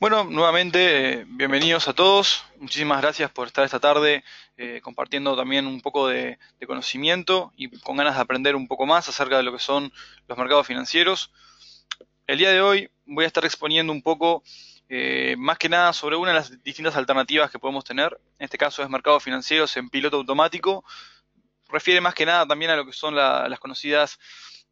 Bueno, nuevamente, bienvenidos a todos. Muchísimas gracias por estar esta tarde eh, compartiendo también un poco de, conocimiento y con ganas de aprender un poco más acerca de lo que son los mercados financieros. El día de hoy voy a estar exponiendo un poco, eh, más que nada, sobre una de las distintas alternativas que podemos tener. En este caso es mercados financieros en piloto automático. Refiere más que nada también a lo que son las conocidas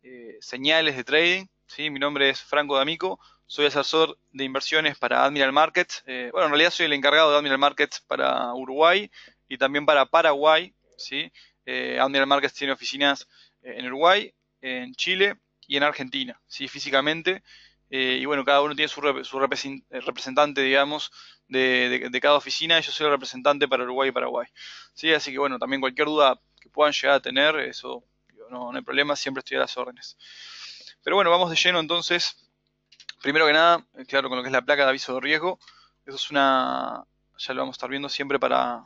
eh, señales de trading. ¿sí? Mi nombre es Franco D'Amico soy asesor de inversiones para Admiral Markets. Eh, bueno, en realidad soy el encargado de Admiral Markets para Uruguay y también para Paraguay. ¿sí? Eh, Admiral Markets tiene oficinas eh, en Uruguay, en Chile y en Argentina, ¿sí? físicamente. y bueno, cada uno tiene su, representante, digamos, de, cada oficina. yo soy el representante para Uruguay y Paraguay. ¿sí? Así que bueno, también cualquier duda que puedan llegar a tener, eso no, no hay problema, siempre estoy a las órdenes. Pero bueno, vamos de lleno entonces primero que nada, claro, con lo que es la placa de aviso de riesgo, eso es una, ya lo vamos a estar viendo siempre para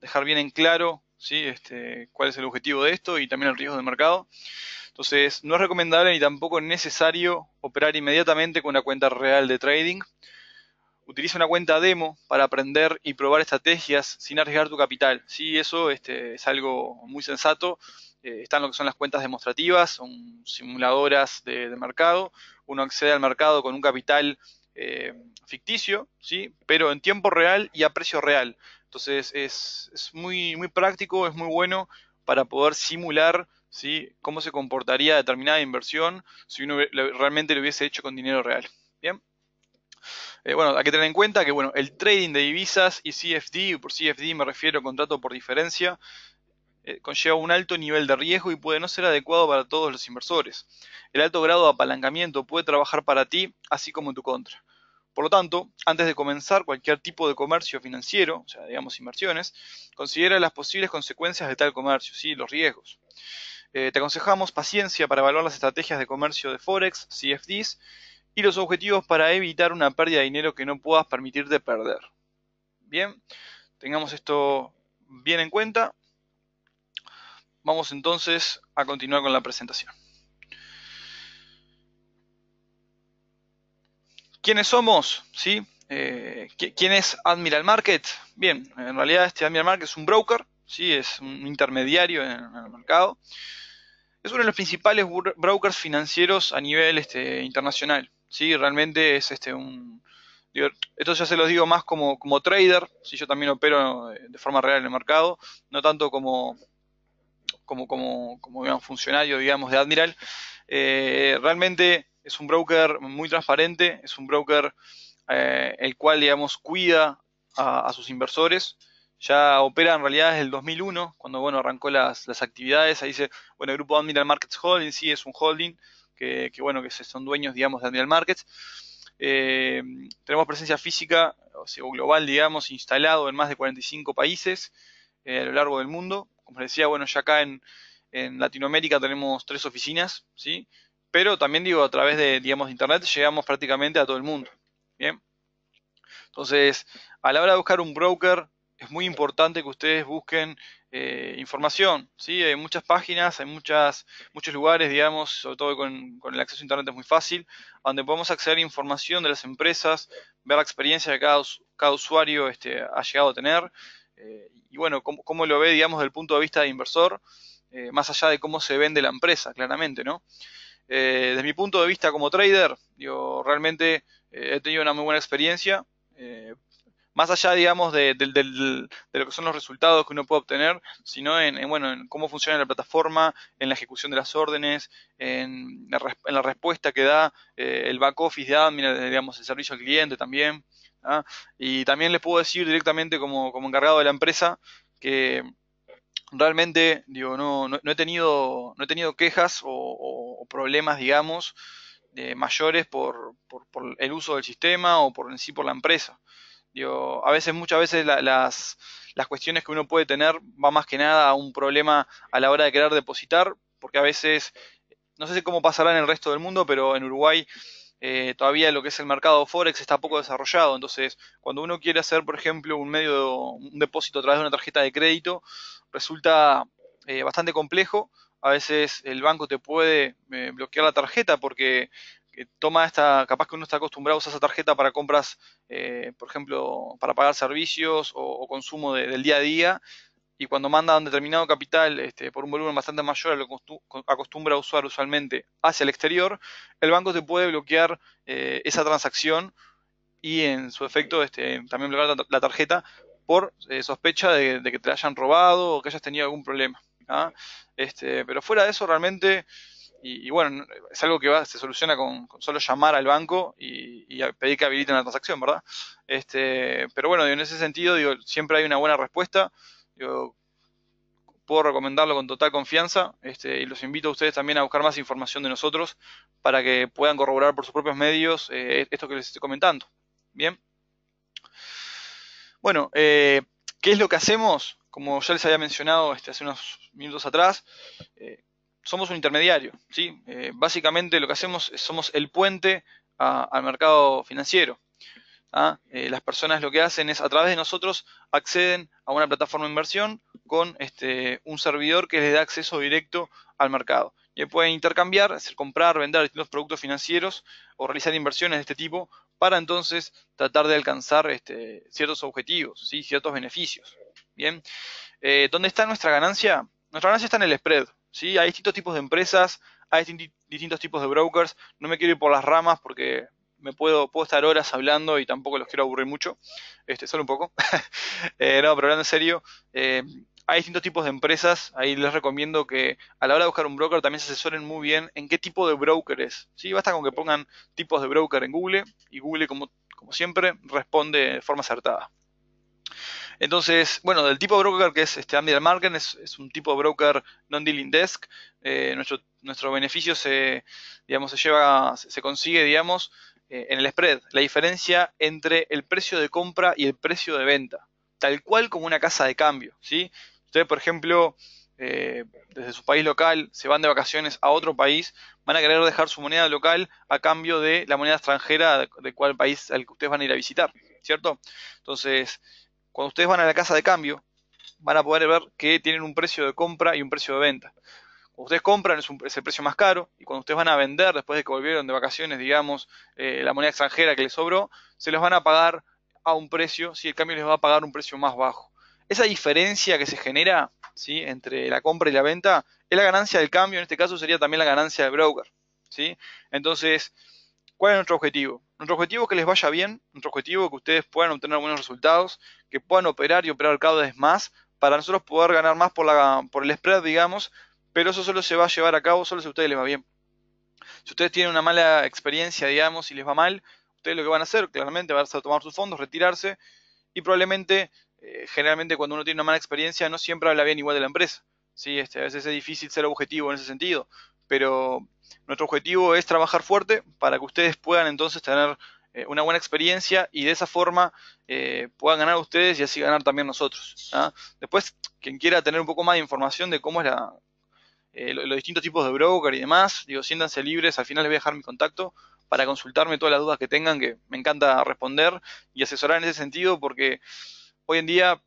dejar bien en claro ¿sí? este, cuál es el objetivo de esto y también el riesgo del mercado. Entonces, no es recomendable ni tampoco necesario operar inmediatamente con una cuenta real de trading. Utiliza una cuenta demo para aprender y probar estrategias sin arriesgar tu capital. ¿sí? Eso este, es algo muy sensato eh, están lo que son las cuentas demostrativas, son simuladoras de, mercado. Uno accede al mercado con un capital eh, ficticio, ¿sí? pero en tiempo real y a precio real. Entonces es, es muy, muy práctico, es muy bueno para poder simular ¿sí? cómo se comportaría determinada inversión si uno realmente lo hubiese hecho con dinero real. ¿Bien? Eh, bueno, hay que tener en cuenta que bueno, el trading de divisas y CFD, por CFD me refiero a contrato por diferencia, eh, conlleva un alto nivel de riesgo y puede no ser adecuado para todos los inversores. El alto grado de apalancamiento puede trabajar para ti, así como en tu contra. Por lo tanto, antes de comenzar cualquier tipo de comercio financiero, o sea, digamos inversiones, considera las posibles consecuencias de tal comercio, los riesgos. Eh, te aconsejamos paciencia para evaluar las estrategias de comercio de Forex, CFDs, y los objetivos para evitar una pérdida de dinero que no puedas permitirte perder. Bien, tengamos esto bien en cuenta. Vamos entonces a continuar con la presentación. ¿Quiénes somos? ¿Sí? Eh, ¿Quién es Admiral Market? Bien, en realidad este Admiral Market es un broker, ¿sí? es un intermediario en, el mercado. Es uno de los principales brokers financieros a nivel este, internacional. ¿sí? Realmente es este, un, esto ya se los digo más como, como trader, si yo también opero eh, de forma real en el mercado, no tanto como, como, como, como digamos, funcionario, digamos, de Admiral. Eh, realmente es un broker muy transparente, es un broker eh, el cual, digamos, cuida a, sus inversores. Ya opera en realidad desde el 2001, cuando bueno arrancó las, actividades. Ahí dice, bueno, el grupo Admiral Markets Holding sí es un holding que, bueno que son dueños, digamos, de Admiral Markets. Eh, tenemos presencia física o sea, global, digamos, instalado en más de 45 países a lo largo del mundo como les decía, bueno, ya acá en, Latinoamérica tenemos tres oficinas, ¿sí? Pero también digo, a través de, digamos, Internet llegamos prácticamente a todo el mundo, ¿bien? Entonces, a la hora de buscar un broker, es muy importante que ustedes busquen eh, información, ¿sí? Hay muchas páginas, hay muchas, muchos lugares, digamos, sobre todo con, el acceso a Internet es muy fácil, donde podemos acceder a información de las empresas, ver la experiencia que cada, usuario este, ha llegado a tener, eh, y bueno, ¿cómo, lo ve, digamos, desde el punto de vista de inversor, eh, más allá de cómo se vende la empresa, claramente, ¿no? Eh, desde mi punto de vista como trader, yo realmente he tenido una muy buena experiencia. más allá, digamos, de, lo que son los resultados que uno puede obtener, sino en, bueno, en cómo funciona la plataforma, en la ejecución de las órdenes, en la, respuesta que da el back office, da, digamos, el servicio al cliente también. ¿ah? Y también les puedo decir directamente como, como encargado de la empresa que realmente digo, no, no, he, tenido, no he tenido quejas o, problemas, digamos, de mayores por, por, por, el uso del sistema o por sí por la empresa. Digo, a veces, muchas veces las, las cuestiones que uno puede tener va más que nada a un problema a la hora de querer depositar, porque a veces, no sé cómo pasará en el resto del mundo, pero en Uruguay eh, todavía lo que es el mercado Forex está poco desarrollado. Entonces, cuando uno quiere hacer, por ejemplo, un medio, un depósito a través de una tarjeta de crédito, resulta eh, bastante complejo. A veces el banco te puede eh, bloquear la tarjeta porque toma esta, capaz que uno está acostumbrado a usar esa tarjeta para compras, por ejemplo, para pagar servicios o, consumo del día a día, y cuando manda un determinado capital este, por un volumen bastante mayor a lo que acostumbra usar usualmente hacia el exterior, el banco te puede bloquear eh, esa transacción y en su efecto este, también bloquear la tarjeta por eh, sospecha de, que te la hayan robado o que hayas tenido algún problema. ¿ah? Este, pero fuera de eso realmente, y, bueno, es algo que va, se soluciona con, solo llamar al banco y, pedir que habiliten la transacción, ¿verdad? Este, pero bueno, en ese sentido digo, siempre hay una buena respuesta. Yo puedo recomendarlo con total confianza este, y los invito a ustedes también a buscar más información de nosotros para que puedan corroborar por sus propios medios eh, esto que les estoy comentando. Bien. Bueno, eh, ¿qué es lo que hacemos? Como ya les había mencionado este, hace unos minutos atrás, eh, somos un intermediario. ¿sí? básicamente lo que hacemos es somos el puente al mercado financiero. Eh, las personas lo que hacen es a través de nosotros acceden a una plataforma de inversión con este, un servidor que les da acceso directo al mercado. Y pueden intercambiar, hacer comprar, vender distintos productos financieros o realizar inversiones de este tipo para entonces tratar de alcanzar este, ciertos objetivos, ¿sí? ciertos beneficios. Bien, eh, ¿dónde está nuestra ganancia? Nuestra ganancia está en el spread. ¿sí? Hay distintos tipos de empresas, hay distintos tipos de brokers. No me quiero ir por las ramas porque me puedo, puedo estar horas hablando y tampoco los quiero aburrir mucho, este, solo un poco. Eh, no, pero hablando en serio, eh, hay distintos tipos de empresas, ahí les recomiendo que a la hora de buscar un broker también se asesoren muy bien en qué tipo de broker es. ¿sí? Basta con que pongan tipos de broker en Google y Google, como, como siempre, responde de forma acertada. Entonces, bueno, del tipo de broker que es este Ambient Market, es, un tipo de broker non-dealing desk. Eh, nuestro, nuestro beneficio se, digamos, se lleva, se consigue, digamos, eh, en el spread, la diferencia entre el precio de compra y el precio de venta, tal cual como una casa de cambio. ¿sí? Ustedes, por ejemplo, eh, desde su país local se van de vacaciones a otro país, van a querer dejar su moneda local a cambio de la moneda extranjera de, cual país al que ustedes van a ir a visitar, ¿cierto? Entonces, cuando ustedes van a la casa de cambio, van a poder ver que tienen un precio de compra y un precio de venta ustedes compran es, el precio más caro y cuando ustedes van a vender después de que volvieron de vacaciones, digamos, eh, la moneda extranjera que les sobró, se los van a pagar a un precio, si el cambio les va a pagar un precio más bajo. Esa diferencia que se genera ¿sí? entre la compra y la venta es la ganancia del cambio, en este caso sería también la ganancia del broker. ¿sí? Entonces, ¿cuál es nuestro objetivo? Nuestro objetivo es que les vaya bien, nuestro objetivo es que ustedes puedan obtener buenos resultados, que puedan operar y operar cada vez más para nosotros poder ganar más por, la, por el spread, digamos, pero eso solo se va a llevar a cabo solo si a ustedes les va bien. Si ustedes tienen una mala experiencia, digamos, y les va mal, ustedes lo que van a hacer, claramente, van a tomar sus fondos, retirarse, y probablemente, eh, generalmente cuando uno tiene una mala experiencia, no siempre habla bien igual de la empresa. ¿sí? Este, a veces es difícil ser objetivo en ese sentido, pero nuestro objetivo es trabajar fuerte para que ustedes puedan entonces tener eh, una buena experiencia y de esa forma eh, puedan ganar ustedes y así ganar también nosotros. ¿ah? Después, quien quiera tener un poco más de información de cómo es la, eh, los, distintos tipos de broker y demás. Digo, siéntanse libres, al final les voy a dejar mi contacto para consultarme todas las dudas que tengan, que me encanta responder y asesorar en ese sentido, porque hoy en día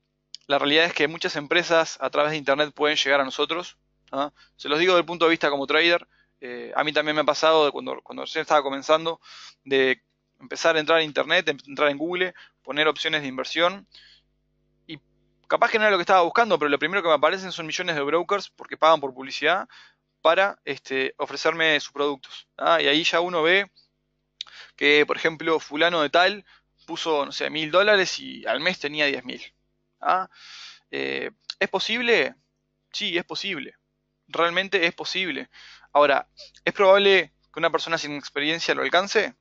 la realidad es que muchas empresas a través de Internet pueden llegar a nosotros. ¿ah? Se los digo desde el punto de vista como trader. Eh, a mí también me ha pasado de cuando, cuando recién estaba comenzando de empezar a entrar en Internet, entrar en Google, poner opciones de inversión Capaz que no era lo que estaba buscando, pero lo primero que me aparecen son millones de brokers porque pagan por publicidad para este, ofrecerme sus productos. ¿ah? Y ahí ya uno ve que, por ejemplo, fulano de tal puso, no sé, mil dólares y al mes tenía diez mil. ¿ah? Eh, ¿Es posible? Sí, es posible. Realmente es posible. Ahora, ¿es probable que una persona sin experiencia lo alcance?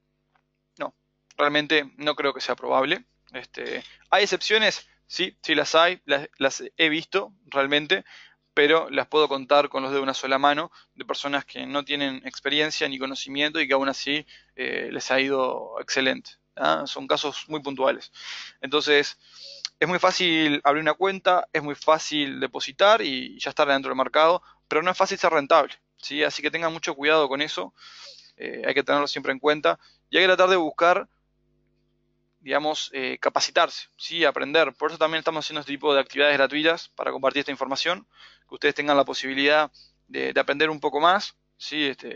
No, realmente no creo que sea probable. Este, ¿Hay excepciones? Sí, sí las hay, las, he visto realmente, pero las puedo contar con los de una sola mano, de personas que no tienen experiencia ni conocimiento y que aún así eh, les ha ido excelente. ¿ah? Son casos muy puntuales. Entonces, es muy fácil abrir una cuenta, es muy fácil depositar y ya estar dentro del mercado, pero no es fácil ser rentable. ¿sí? Así que tengan mucho cuidado con eso, eh, hay que tenerlo siempre en cuenta y hay que tratar de buscar digamos, eh, capacitarse, ¿sí? aprender. Por eso también estamos haciendo este tipo de actividades gratuitas para compartir esta información, que ustedes tengan la posibilidad de, aprender un poco más, ¿sí? Este,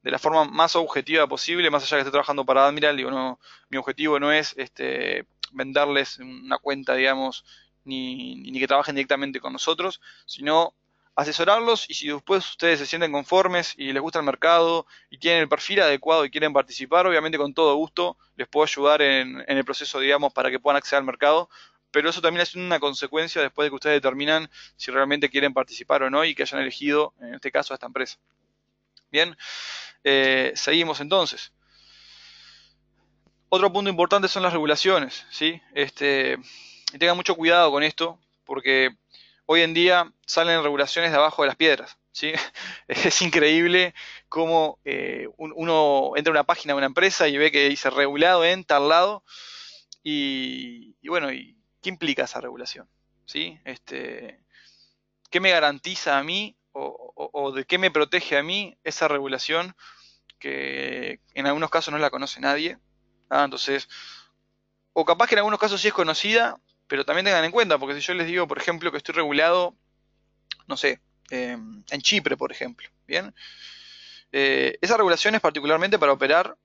de la forma más objetiva posible, más allá de que esté trabajando para Admiral, digo, no, mi objetivo no es este, venderles una cuenta, digamos, ni, ni que trabajen directamente con nosotros, sino asesorarlos y si después ustedes se sienten conformes y les gusta el mercado y tienen el perfil adecuado y quieren participar, obviamente con todo gusto les puedo ayudar en, el proceso, digamos, para que puedan acceder al mercado, pero eso también es una consecuencia después de que ustedes determinan si realmente quieren participar o no y que hayan elegido, en este caso, a esta empresa. Bien, eh, seguimos entonces. Otro punto importante son las regulaciones, ¿sí? Este, y tengan mucho cuidado con esto, porque hoy en día salen regulaciones de abajo de las piedras. ¿sí? Es increíble cómo eh, uno entra a una página de una empresa y ve que dice regulado en tal lado. Y, y bueno, y, ¿qué implica esa regulación? Este, ¿Qué me garantiza a mí o, de qué me protege a mí esa regulación que en algunos casos no la conoce nadie? Ah, entonces, o capaz que en algunos casos sí es conocida, pero también tengan en cuenta, porque si yo les digo, por ejemplo, que estoy regulado, no sé, eh, en Chipre, por ejemplo, ¿bien? Eh, esa regulación es particularmente para operar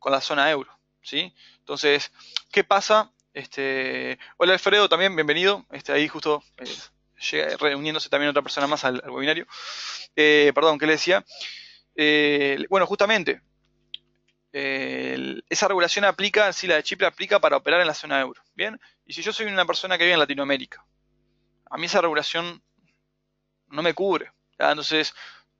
con la zona euro, ¿sí? Entonces, ¿qué pasa? Este, hola Alfredo, también bienvenido, este, ahí justo eh, llega, reuniéndose también otra persona más al, al webinario. perdón, ¿qué le decía? bueno, justamente, esa regulación aplica, si la de Chipre aplica para operar en la zona euro, ¿bien? Y si yo soy una persona que vive en Latinoamérica, a mí esa regulación no me cubre. Ah, entonces,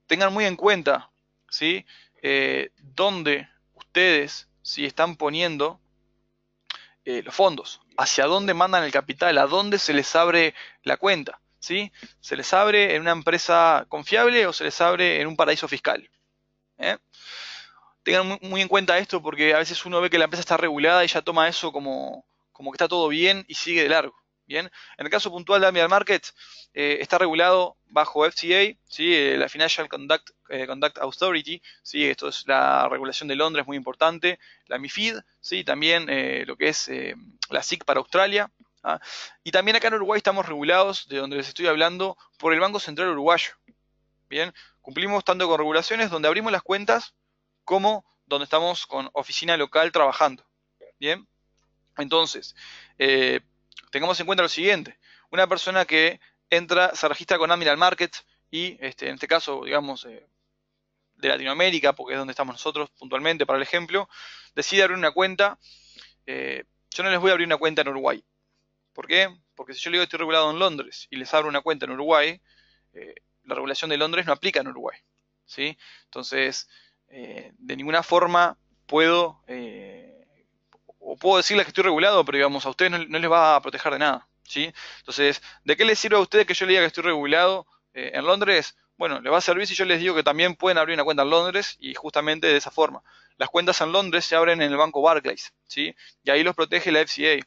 tengan muy en cuenta, ¿sí? Eh, dónde ustedes, si están poniendo eh, los fondos, hacia dónde mandan el capital, a dónde se les abre la cuenta, ¿sí? ¿Se les abre en una empresa confiable o se les abre en un paraíso fiscal? ¿Eh? tengan muy, en cuenta esto porque a veces uno ve que la empresa está regulada y ya toma eso como, como que está todo bien y sigue de largo. Bien, en el caso puntual de Ami Market, eh, está regulado bajo FCA, ¿sí? Eh, la Financial eh, Conduct, Authority, ¿sí? esto es la regulación de Londres muy importante, la MIFID, ¿sí? también lo que es la SIC para Australia. ¿ah? Y también acá en Uruguay estamos regulados, de donde les estoy hablando, por el Banco Central Uruguayo. Bien, cumplimos tanto con regulaciones donde abrimos las cuentas como donde estamos con oficina local trabajando. Bien, entonces, eh, tengamos en cuenta lo siguiente, una persona que entra, se registra con Admiral Market y este, en este caso, digamos, eh, de Latinoamérica, porque es donde estamos nosotros puntualmente para el ejemplo, decide abrir una cuenta. Eh, yo no les voy a abrir una cuenta en Uruguay. ¿Por qué? Porque si yo le digo estoy regulado en Londres y les abro una cuenta en Uruguay, la regulación de Londres no aplica en Uruguay. ¿sí? Entonces, eh, de ninguna forma puedo, eh, o puedo decirles que estoy regulado, pero digamos, a ustedes no, les va a proteger de nada. ¿sí? Entonces, ¿de qué les sirve a ustedes que yo les diga que estoy regulado eh, en Londres? Bueno, les va a servir si yo les digo que también pueden abrir una cuenta en Londres y justamente de esa forma. Las cuentas en Londres se abren en el banco Barclays, ¿sí? Y ahí los protege la FCA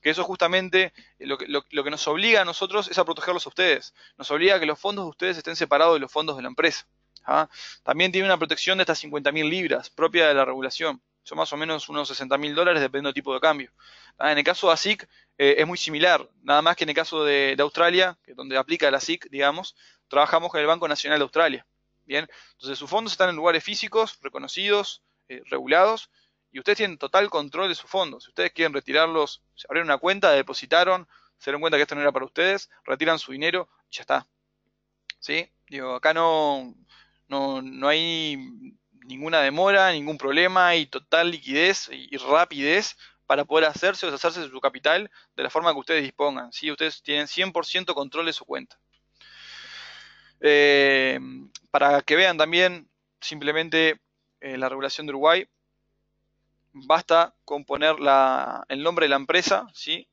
que eso justamente lo que, lo, lo que, nos obliga a nosotros es a protegerlos a ustedes. Nos obliga a que los fondos de ustedes estén separados de los fondos de la empresa. ¿ah? También tiene una protección de estas 50.000 libras, propia de la regulación. Son más o menos unos 60.000 dólares, dependiendo del tipo de cambio. ¿Ah? En el caso de ASIC eh, es muy similar, nada más que en el caso de, Australia, que donde aplica la ASIC, digamos, trabajamos con el Banco Nacional de Australia. Bien, entonces sus fondos están en lugares físicos, reconocidos, eh, regulados, y ustedes tienen total control de sus fondos. Si ustedes quieren retirarlos, se abrieron una cuenta, depositaron, se dieron cuenta que esto no era para ustedes, retiran su dinero y ya está. ¿Sí? Digo, acá no, no, hay ninguna demora, ningún problema y total liquidez y rapidez para poder hacerse o deshacerse de su capital de la forma que ustedes dispongan. si Ustedes tienen 100% control de su cuenta. Eh, para que vean también simplemente eh, la regulación de Uruguay, basta con poner la, el nombre de la empresa, ¿sí?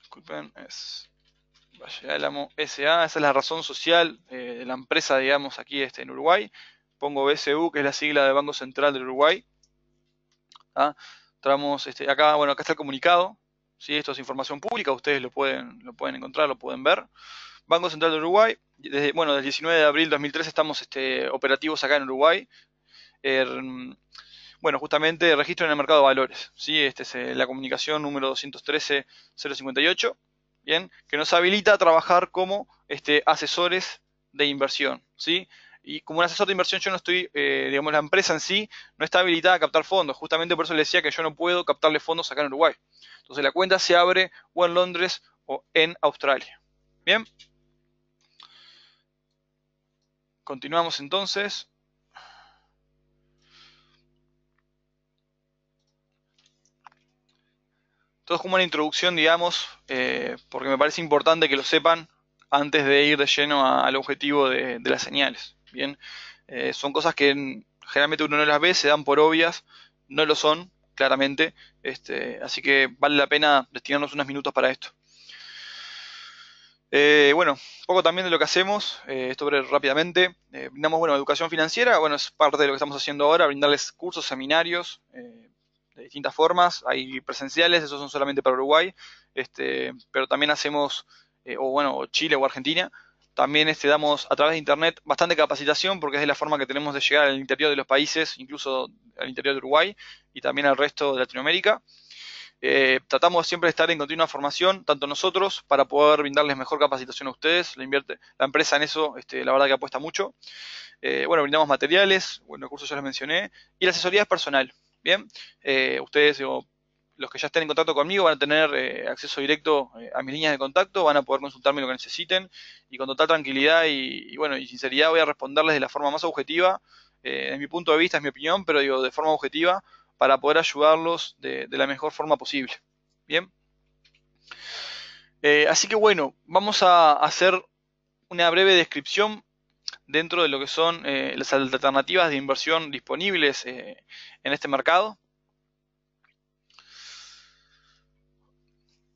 Disculpen, es SA, esa es la razón social eh, de la empresa, digamos, aquí este, en Uruguay. Pongo BCU, que es la sigla del Banco Central del Uruguay. ¿Ah? Tramos, este, acá, bueno, acá está el comunicado. ¿sí? Esto es información pública, ustedes lo pueden, lo pueden encontrar, lo pueden ver. Banco Central de Uruguay, desde, bueno, desde el 19 de abril de 2013 estamos este, operativos acá en Uruguay. Er, bueno, justamente registro en el mercado de valores. ¿sí? Este es eh, la comunicación número 213-058. ¿bien? Que nos habilita a trabajar como este, asesores de inversión, ¿sí? Y como un asesor de inversión yo no estoy, eh, digamos, la empresa en sí no está habilitada a captar fondos. Justamente por eso le decía que yo no puedo captarle fondos acá en Uruguay. Entonces la cuenta se abre o en Londres o en Australia. Bien. Continuamos entonces. es como una introducción, digamos, eh, porque me parece importante que lo sepan antes de ir de lleno al objetivo de, las señales. Bien, eh, son cosas que generalmente uno no las ve, se dan por obvias, no lo son, claramente. Este, así que vale la pena destinarnos unos minutos para esto. Eh, bueno, un poco también de lo que hacemos, esto rápidamente. brindamos bueno, educación financiera, bueno, es parte de lo que estamos haciendo ahora, brindarles cursos, seminarios, distintas formas. Hay presenciales, esos son solamente para Uruguay, este, pero también hacemos, eh, o bueno, Chile o Argentina. También este, damos a través de Internet bastante capacitación porque es la forma que tenemos de llegar al interior de los países, incluso al interior de Uruguay y también al resto de Latinoamérica. Eh, tratamos siempre de estar en continua formación, tanto nosotros, para poder brindarles mejor capacitación a ustedes. La, invierte, la empresa en eso, este, la verdad que apuesta mucho. Eh, bueno, brindamos materiales, bueno, curso ya les mencioné, y la asesoría es personal. Bien, eh, ustedes, o los que ya estén en contacto conmigo, van a tener eh, acceso directo eh, a mis líneas de contacto, van a poder consultarme lo que necesiten y con total tranquilidad y, bueno y sinceridad voy a responderles de la forma más objetiva, en mi punto de vista, es mi opinión, pero digo de forma objetiva para poder ayudarlos de, la mejor forma posible. Bien. así que bueno, vamos a hacer una breve descripción dentro de lo que son eh, las alternativas de inversión disponibles eh, en este mercado.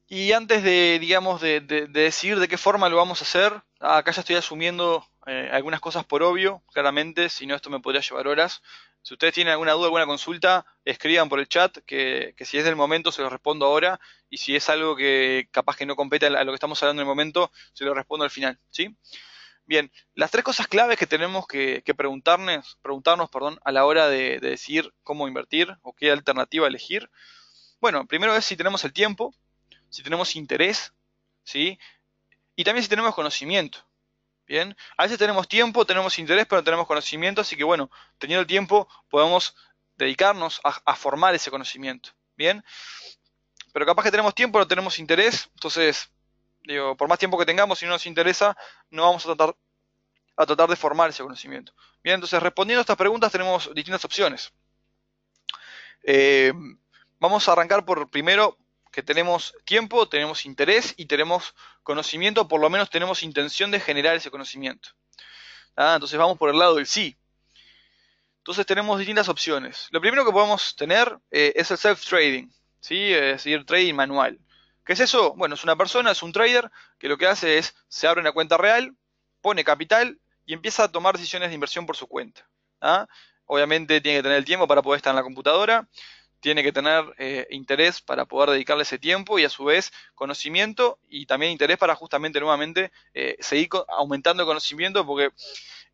Y antes de, digamos, de, de, qué forma lo vamos a hacer, acá ya estoy asumiendo eh, algunas cosas por obvio, claramente, si no esto me podría llevar horas. Si ustedes tienen alguna duda, alguna consulta, escriban por el chat, que, si es del momento se lo respondo ahora, y si es algo que capaz que no compete a lo que estamos hablando en el momento, se lo respondo al final, ¿sí? sí Bien, las tres cosas claves que tenemos que, preguntarnos, perdón, a la hora de, decir decidir cómo invertir o qué alternativa elegir. Bueno, primero es si tenemos el tiempo, si tenemos interés, ¿sí? Y también si tenemos conocimiento. Bien, a veces tenemos tiempo, tenemos interés, pero no tenemos conocimiento, así que bueno, teniendo el tiempo podemos dedicarnos a, a formar ese conocimiento. Bien, pero capaz que tenemos tiempo, no tenemos interés, entonces por más tiempo que tengamos, si no nos interesa, no vamos a tratar, a tratar de formar ese conocimiento. Bien, entonces respondiendo a estas preguntas tenemos distintas opciones. Eh, vamos a arrancar por primero que tenemos tiempo, tenemos interés y tenemos conocimiento, por lo menos tenemos intención de generar ese conocimiento. Ah, entonces vamos por el lado del sí. Entonces tenemos distintas opciones. Lo primero que podemos tener eh, es el self-trading, ¿sí? es decir, trading manual. ¿Qué es eso? Bueno, es una persona, es un trader que lo que hace es se abre una cuenta real, pone capital y empieza a tomar decisiones de inversión por su cuenta. ¿ah? Obviamente tiene que tener el tiempo para poder estar en la computadora, tiene que tener eh, interés para poder dedicarle ese tiempo y a su vez conocimiento y también interés para justamente nuevamente eh, seguir aumentando el conocimiento porque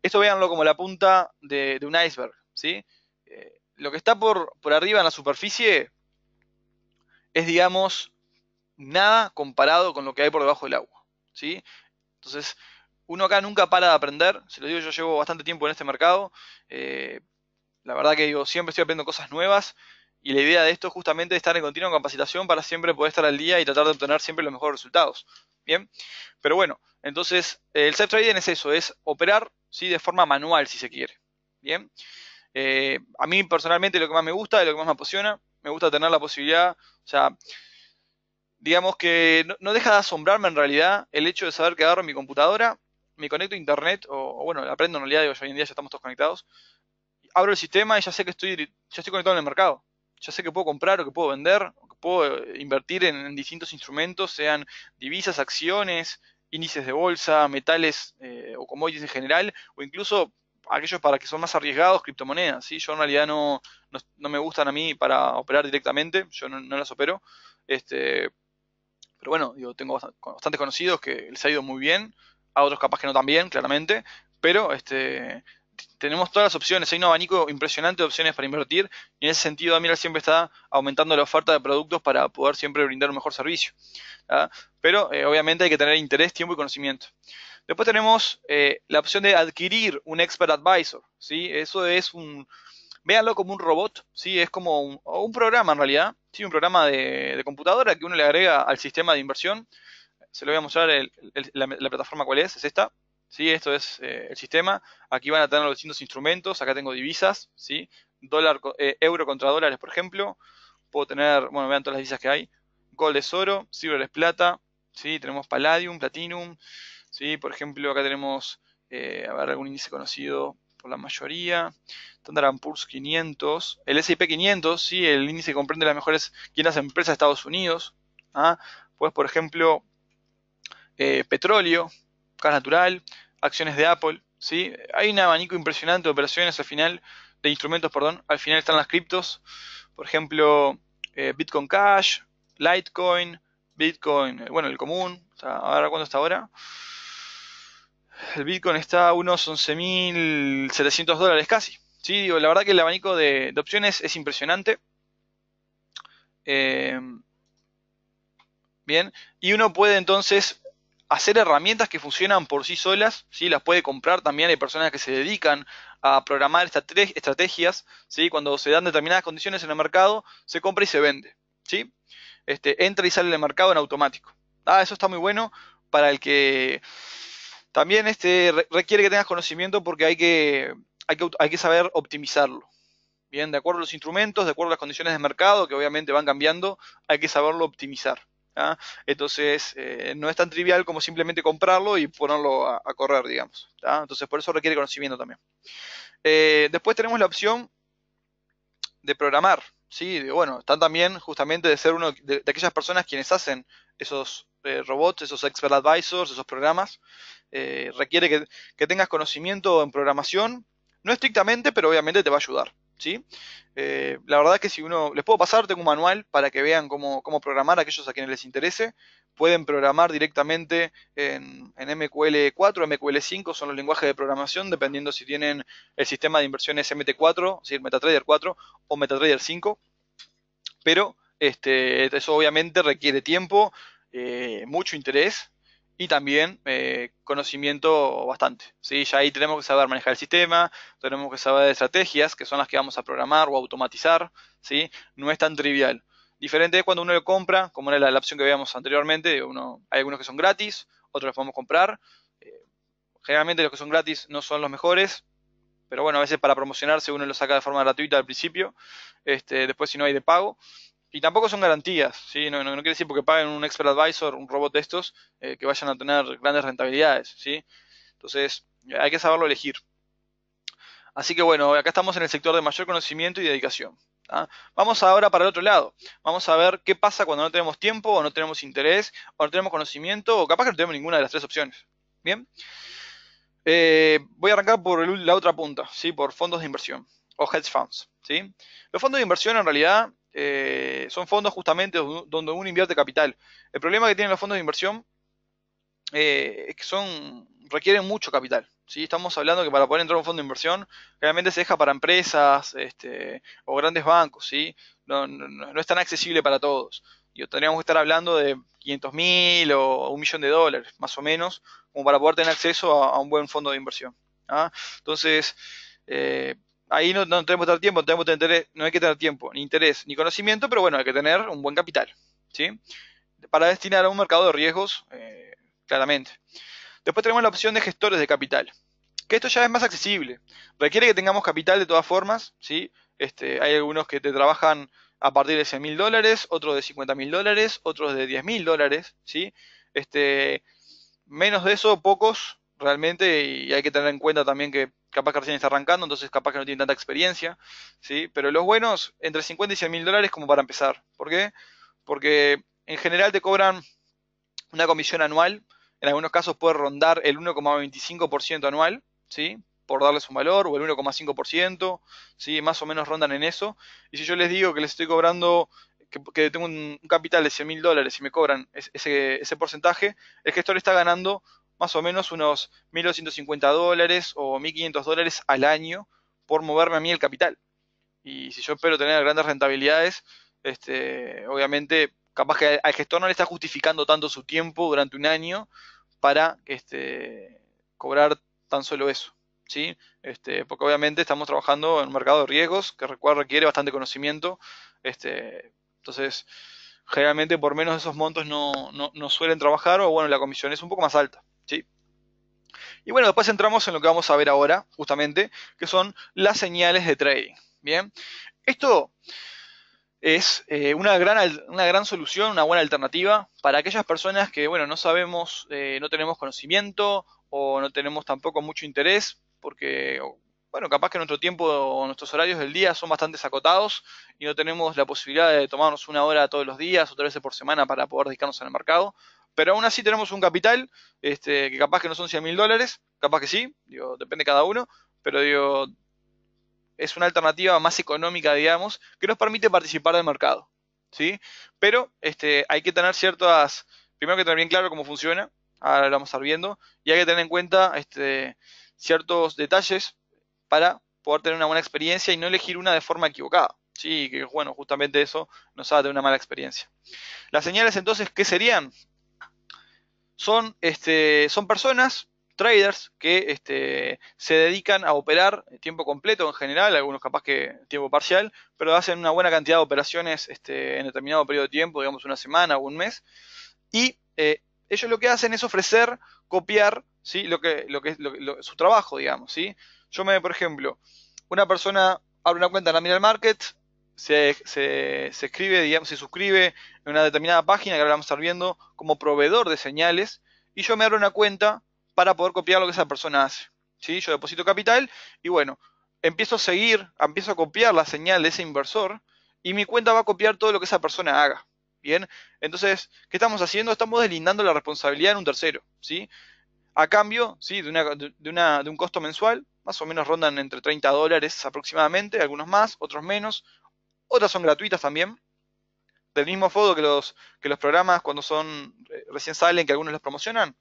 esto véanlo como la punta de, un iceberg, ¿sí? Eh, lo que está por arriba en la superficie es, digamos, nada comparado con lo que hay por debajo del agua. ¿sí? Entonces, uno acá nunca para de aprender, se lo digo, yo llevo bastante tiempo en este mercado, eh, la verdad que digo, siempre estoy aprendiendo cosas nuevas y la idea de esto es justamente estar en continua capacitación para siempre poder estar al día y tratar de obtener siempre los mejores resultados. Bien, pero bueno, entonces el self-trading es eso, es operar ¿sí? de forma manual si se quiere. Bien, eh, a mí personalmente lo que más me gusta, lo que más me apasiona, me gusta tener la posibilidad, o sea, digamos que no, deja de asombrarme en realidad el hecho de saber que agarro mi computadora, me conecto a internet, o, bueno, aprendo en realidad, hoy en día ya estamos todos conectados, abro el sistema y ya sé que estoy, ya estoy conectado en el mercado. Ya sé que puedo comprar o que puedo vender, o que puedo eh, invertir en, distintos instrumentos, sean divisas, acciones, índices de bolsa, metales eh, o commodities en general, o incluso aquellos para que son más arriesgados, criptomonedas. ¿sí? Yo en realidad no, no, me gustan a mí para operar directamente, yo no, no las opero. Este, pero bueno, yo tengo bastantes conocidos que les ha ido muy bien, a otros capaz que no tan bien, claramente, pero este tenemos todas las opciones, hay un abanico impresionante de opciones para invertir y en ese sentido Amiral siempre está aumentando la oferta de productos para poder siempre brindar un mejor servicio. Pero eh, obviamente hay que tener interés, tiempo y conocimiento. Después tenemos eh, la opción de adquirir un expert advisor. ¿sí? Eso es un, véanlo como un robot, ¿sí? es como un, programa en realidad, ¿sí? un programa de, computadora que uno le agrega al sistema de inversión. Se lo voy a mostrar la, plataforma cuál es, es esta. ¿sí? Esto es eh, el sistema. Aquí van a tener los distintos instrumentos. Acá tengo divisas, ¿sí? Dólar, eh, euro contra dólares, por ejemplo. Puedo tener, bueno, vean todas las divisas que hay. Gold es oro, silver es plata, ¿sí? Tenemos palladium, platinum, ¿sí? Por ejemplo, acá tenemos, eh, a algún índice conocido, por la mayoría. Standard Poor's 500. El S&P 500, sí, el índice comprende las mejores 500 empresas de Estados Unidos. ¿ah? Pues, por ejemplo, eh, petróleo, gas natural, acciones de Apple. ¿sí? Hay un abanico impresionante de operaciones al final, de instrumentos, perdón. Al final están las criptos. Por ejemplo, eh, Bitcoin Cash, Litecoin, Bitcoin, eh, bueno, el común. O ahora, cuando está ahora? el Bitcoin está a unos 11.700 dólares casi. Sí, la verdad que el abanico de, opciones es impresionante. Eh, bien, y uno puede entonces hacer herramientas que funcionan por sí solas, ¿sí? las puede comprar también, hay personas que se dedican a programar estas tres estrategias, ¿sí? cuando se dan determinadas condiciones en el mercado, se compra y se vende, ¿sí? este, entra y sale del mercado en automático. Ah, eso está muy bueno para el que también este, requiere que tengas conocimiento porque hay que, hay que, saber optimizarlo. Bien, de acuerdo a los instrumentos, de acuerdo a las condiciones de mercado, que obviamente van cambiando, hay que saberlo optimizar. ¿ah? Entonces, eh, no es tan trivial como simplemente comprarlo y ponerlo a, correr, digamos. Entonces, por eso requiere conocimiento también. Eh, después tenemos la opción de programar. Sí, bueno, están también justamente de ser uno de aquellas personas quienes hacen esos eh, robots, esos expert advisors, esos programas. Eh, requiere que, tengas conocimiento en programación, no estrictamente, pero obviamente te va a ayudar. ¿sí? Eh, la verdad es que si uno, les puedo pasar, tengo un manual para que vean cómo, programar a aquellos a quienes les interese. Pueden programar directamente en, MQL4, MQL5, son los lenguajes de programación, dependiendo si tienen el sistema de inversiones MT4, es decir, MetaTrader 4 o MetaTrader 5. Pero este, eso obviamente requiere tiempo, eh, mucho interés y también eh, conocimiento bastante. ¿sí? Ya ahí tenemos que saber manejar el sistema, tenemos que saber estrategias que son las que vamos a programar o automatizar. ¿sí? No es tan trivial. Diferente es cuando uno lo compra, como era la, opción que veíamos anteriormente, uno, hay algunos que son gratis, otros los podemos comprar. Eh, generalmente los que son gratis no son los mejores, pero bueno, a veces para promocionarse uno lo saca de forma gratuita al principio, este, después si no hay de pago. Y tampoco son garantías, ¿sí? No, quiere decir porque paguen un expert advisor, un robot de estos, eh, que vayan a tener grandes rentabilidades, ¿sí? Entonces, eh, hay que saberlo elegir. Así que bueno, acá estamos en el sector de mayor conocimiento y dedicación. ¿ah? Vamos ahora para el otro lado. Vamos a ver qué pasa cuando no tenemos tiempo, o no tenemos interés, o no tenemos conocimiento, o capaz que no tenemos ninguna de las tres opciones. Bien. Eh, voy a arrancar por la otra punta, ¿sí? por fondos de inversión o hedge funds. ¿sí? Los fondos de inversión en realidad eh, son fondos justamente donde uno invierte capital. El problema que tienen los fondos de inversión eh, es que son requieren mucho capital. Estamos hablando que para poder entrar a un fondo de inversión, realmente se deja para empresas este, o grandes bancos. ¿sí? No, es tan accesible para todos. Yo, tendríamos que estar hablando de 500 mil o un millón de dólares, más o menos, como para poder tener acceso a, un buen fondo de inversión. ¿ah? Entonces, eh, ahí no, tenemos que tener tiempo, tenemos no hay que tener tiempo, ni interés, ni conocimiento, pero bueno, hay que tener un buen capital, ¿sí? Para destinar a un mercado de riesgos, eh, claramente. Después tenemos la opción de gestores de capital, que esto ya es más accesible. Requiere que tengamos capital de todas formas, ¿sí? Este, hay algunos que te trabajan a partir de 100 mil dólares, otros de 50.000 mil dólares, otros de 10 mil dólares, ¿sí? Este, menos de eso, pocos, realmente, y hay que tener en cuenta también que capaz que recién está arrancando, entonces capaz que no tiene tanta experiencia, ¿sí? Pero los buenos, entre 50 y 100 mil dólares como para empezar. ¿Por qué? Porque en general te cobran una comisión anual, en algunos casos puede rondar el 1,25% anual, ¿sí? Por darles un valor, o el 1,5%, ¿sí? Más o menos rondan en eso. Y si yo les digo que les estoy cobrando, que, tengo un capital de 100 mil dólares y me cobran ese, ese porcentaje, el gestor está ganando más o menos unos 1.250 dólares o 1.500 dólares al año por moverme a mí el capital. Y si yo espero tener grandes rentabilidades, este, obviamente capaz que al gestor no le está justificando tanto su tiempo durante un año para este, cobrar tan solo eso. ¿sí? Este, porque obviamente estamos trabajando en un mercado de riesgos que requiere bastante conocimiento. Este, entonces, generalmente por menos de esos montos no, no, no suelen trabajar o bueno, la comisión es un poco más alta. Y bueno, después entramos en lo que vamos a ver ahora, justamente, que son las señales de trading. Bien, esto es eh, una, gran, una gran solución, una buena alternativa para aquellas personas que, bueno, no sabemos, eh, no tenemos conocimiento o no tenemos tampoco mucho interés, porque, bueno, capaz que nuestro tiempo o nuestros horarios del día son bastante acotados y no tenemos la posibilidad de tomarnos una hora todos los días o tres veces por semana para poder dedicarnos al mercado pero aún así tenemos un capital, este, que capaz que no son 100 mil dólares, capaz que sí, digo, depende de cada uno, pero digo, es una alternativa más económica, digamos, que nos permite participar del mercado. ¿sí? Pero este, hay que tener ciertas, primero que tener bien claro cómo funciona, ahora lo vamos a estar viendo, y hay que tener en cuenta este, ciertos detalles para poder tener una buena experiencia y no elegir una de forma equivocada. Sí, que bueno, justamente eso nos da de una mala experiencia. Las señales entonces, ¿qué serían? son, este, son personas, traders, que este, se dedican a operar tiempo completo en general, algunos capaz que tiempo parcial, pero hacen una buena cantidad de operaciones este, en determinado periodo de tiempo, digamos una semana o un mes, y eh, ellos lo que hacen es ofrecer, copiar, ¿sí? lo que, lo que es su trabajo, digamos, ¿sí? Yo me, por ejemplo, una persona abre una cuenta en la Mineral Market, se, escribe, digamos, se suscribe en una determinada página que ahora vamos a estar viendo como proveedor de señales y yo me abro una cuenta para poder copiar lo que esa persona hace. ¿sí? Yo deposito capital y bueno, empiezo a seguir, empiezo a copiar la señal de ese inversor y mi cuenta va a copiar todo lo que esa persona haga. Bien, entonces, ¿qué estamos haciendo? Estamos deslindando la responsabilidad en un tercero, ¿sí? A cambio, ¿sí? De, de, una, de un costo mensual, más o menos rondan entre 30 dólares aproximadamente, algunos más, otros menos, otras son gratuitas también. Del mismo modo que los, que los programas cuando son eh, recién salen, que algunos los promocionan,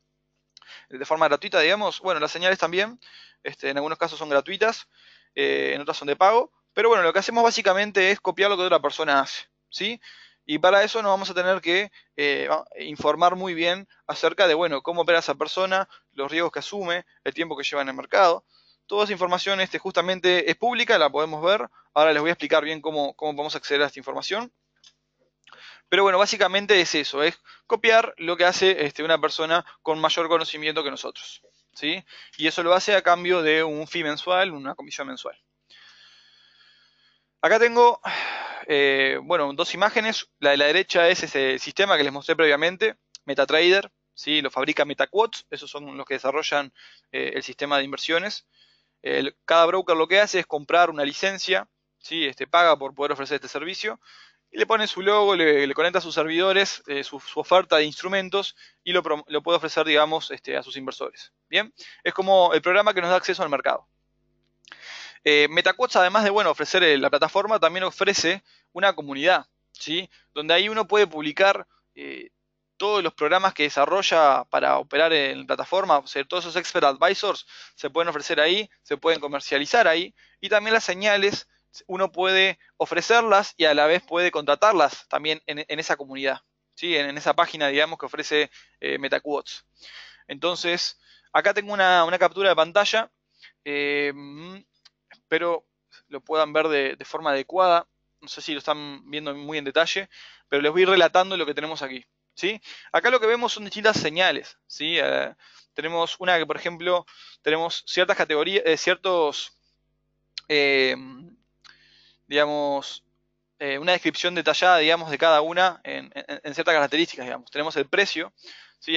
eh, de forma gratuita, digamos. Bueno, las señales también, este, en algunos casos son gratuitas, eh, en otras son de pago. Pero bueno, lo que hacemos básicamente es copiar lo que otra persona hace, ¿sí? Y para eso nos vamos a tener que informar muy bien acerca de, bueno, cómo opera esa persona, los riesgos que asume, el tiempo que lleva en el mercado. Toda esa información este, justamente es pública, la podemos ver. Ahora les voy a explicar bien cómo, podemos acceder a esta información. Pero bueno, básicamente es eso, es copiar lo que hace este, una persona con mayor conocimiento que nosotros. ¿sí? Y eso lo hace a cambio de un fee mensual, una comisión mensual. Acá tengo, eh, bueno, dos imágenes. La de la derecha es ese sistema que les mostré previamente, MetaTrader, ¿sí? lo fabrica MetaQuotes, esos son los que desarrollan eh, el sistema de inversiones cada broker lo que hace es comprar una licencia, ¿sí? este, paga por poder ofrecer este servicio, y le pone su logo, le, conecta a sus servidores, eh, su, oferta de instrumentos y lo, puede ofrecer, digamos, este, a sus inversores. Bien, es como el programa que nos da acceso al mercado. Eh, MetaQuotes, además de bueno, ofrecer eh, la plataforma, también ofrece una comunidad, donde ahí uno puede publicar eh, todos los programas que desarrolla para operar en la plataforma, o sea, todos esos expert advisors se pueden ofrecer ahí, se pueden comercializar ahí y también las señales uno puede ofrecerlas y a la vez puede contratarlas también en, esa comunidad, ¿sí? en, esa página digamos que ofrece eh, MetaQuotes. Entonces, acá tengo una, captura de pantalla, espero eh, lo puedan ver de, de forma adecuada, no sé si lo están viendo muy en detalle, pero les voy relatando lo que tenemos aquí. Acá lo que vemos son distintas señales, eh, tenemos una que, por ejemplo, tenemos ciertas categorías, eh, ciertos, eh, digamos, una descripción detallada, digamos, de cada una en, ciertas características, digamos. Tenemos el precio,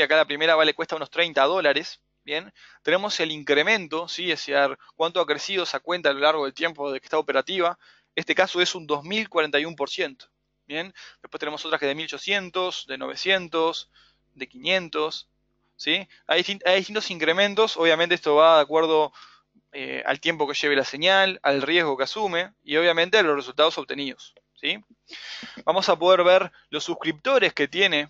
Acá la primera vale cuesta unos 30 dólares, ¿bien? Tenemos el incremento, Es decir, cuánto ha crecido esa cuenta a lo largo del tiempo de que está operativa. Este caso es un 2041%, después tenemos otras que de 1800, de 900, de 500. ¿sí? Hay, distintos incrementos, obviamente esto va de acuerdo eh, al tiempo que lleve la señal, al riesgo que asume y obviamente a los resultados obtenidos. ¿sí? Vamos a poder ver los suscriptores que tiene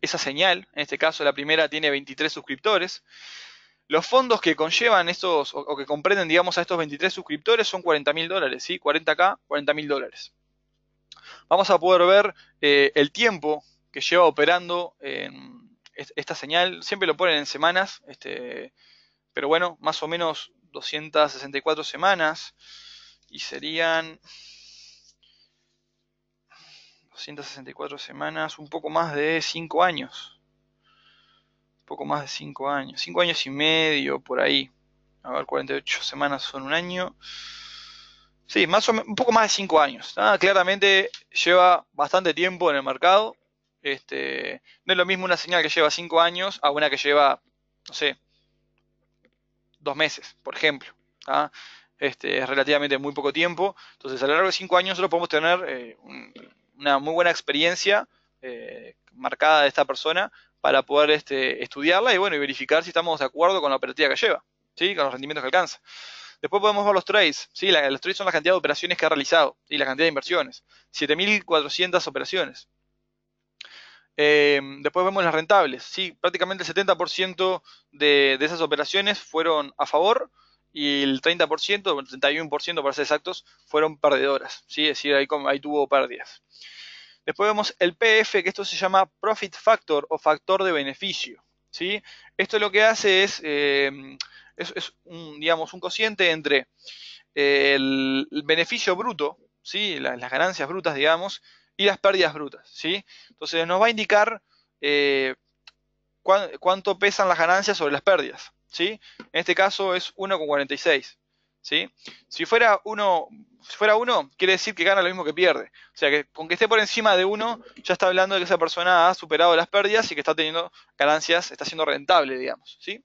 esa señal, en este caso la primera tiene 23 suscriptores. Los fondos que conllevan estos, o, que comprenden, digamos, a estos 23 suscriptores son 40 mil dólares, ¿sí? 40k, 40 mil dólares vamos a poder ver eh, el tiempo que lleva operando en esta señal. Siempre lo ponen en semanas, este, pero bueno, más o menos 264 semanas y serían 264 semanas, un poco más de 5 años. Un poco más de 5 años, 5 años y medio por ahí. A ver, 48 semanas son un año. Sí, más o un poco más de cinco años. Ah, claramente lleva bastante tiempo en el mercado. Este, no es lo mismo una señal que lleva cinco años a una que lleva, no sé, dos meses, por ejemplo. Ah, este, es relativamente muy poco tiempo. Entonces, a lo largo de cinco años nosotros podemos tener eh, una muy buena experiencia eh, marcada de esta persona para poder este, estudiarla y bueno, y verificar si estamos de acuerdo con la operativa que lleva, ¿sí? con los rendimientos que alcanza. Después podemos ver los trades. ¿sí? los trades son la cantidad de operaciones que ha realizado y la cantidad de inversiones. 7.400 operaciones. Em, después vemos las rentables. Sí, prácticamente el 70% de, esas operaciones fueron a favor y el 30%, el 31% para ser exactos, fueron perdedoras. ¿sí? Es decir, ahí, tuvo pérdidas. Después vemos el PF, e que esto se llama Profit Factor o factor de beneficio. ¿sí? Esto lo que hace es... Em, es, un, digamos, un cociente entre eh, el, beneficio bruto, ¿sí? Las, ganancias brutas, digamos, y las pérdidas brutas, ¿sí? Entonces nos va a indicar eh, cuánto pesan las ganancias sobre las pérdidas, ¿sí? En este caso es 1,46, ¿sí? Si fuera 1, si fuera uno quiere decir que gana lo mismo que pierde. O sea, que con que esté por encima de uno ya está hablando de que esa persona ha superado las pérdidas y que está teniendo ganancias, está siendo rentable, digamos, ¿sí?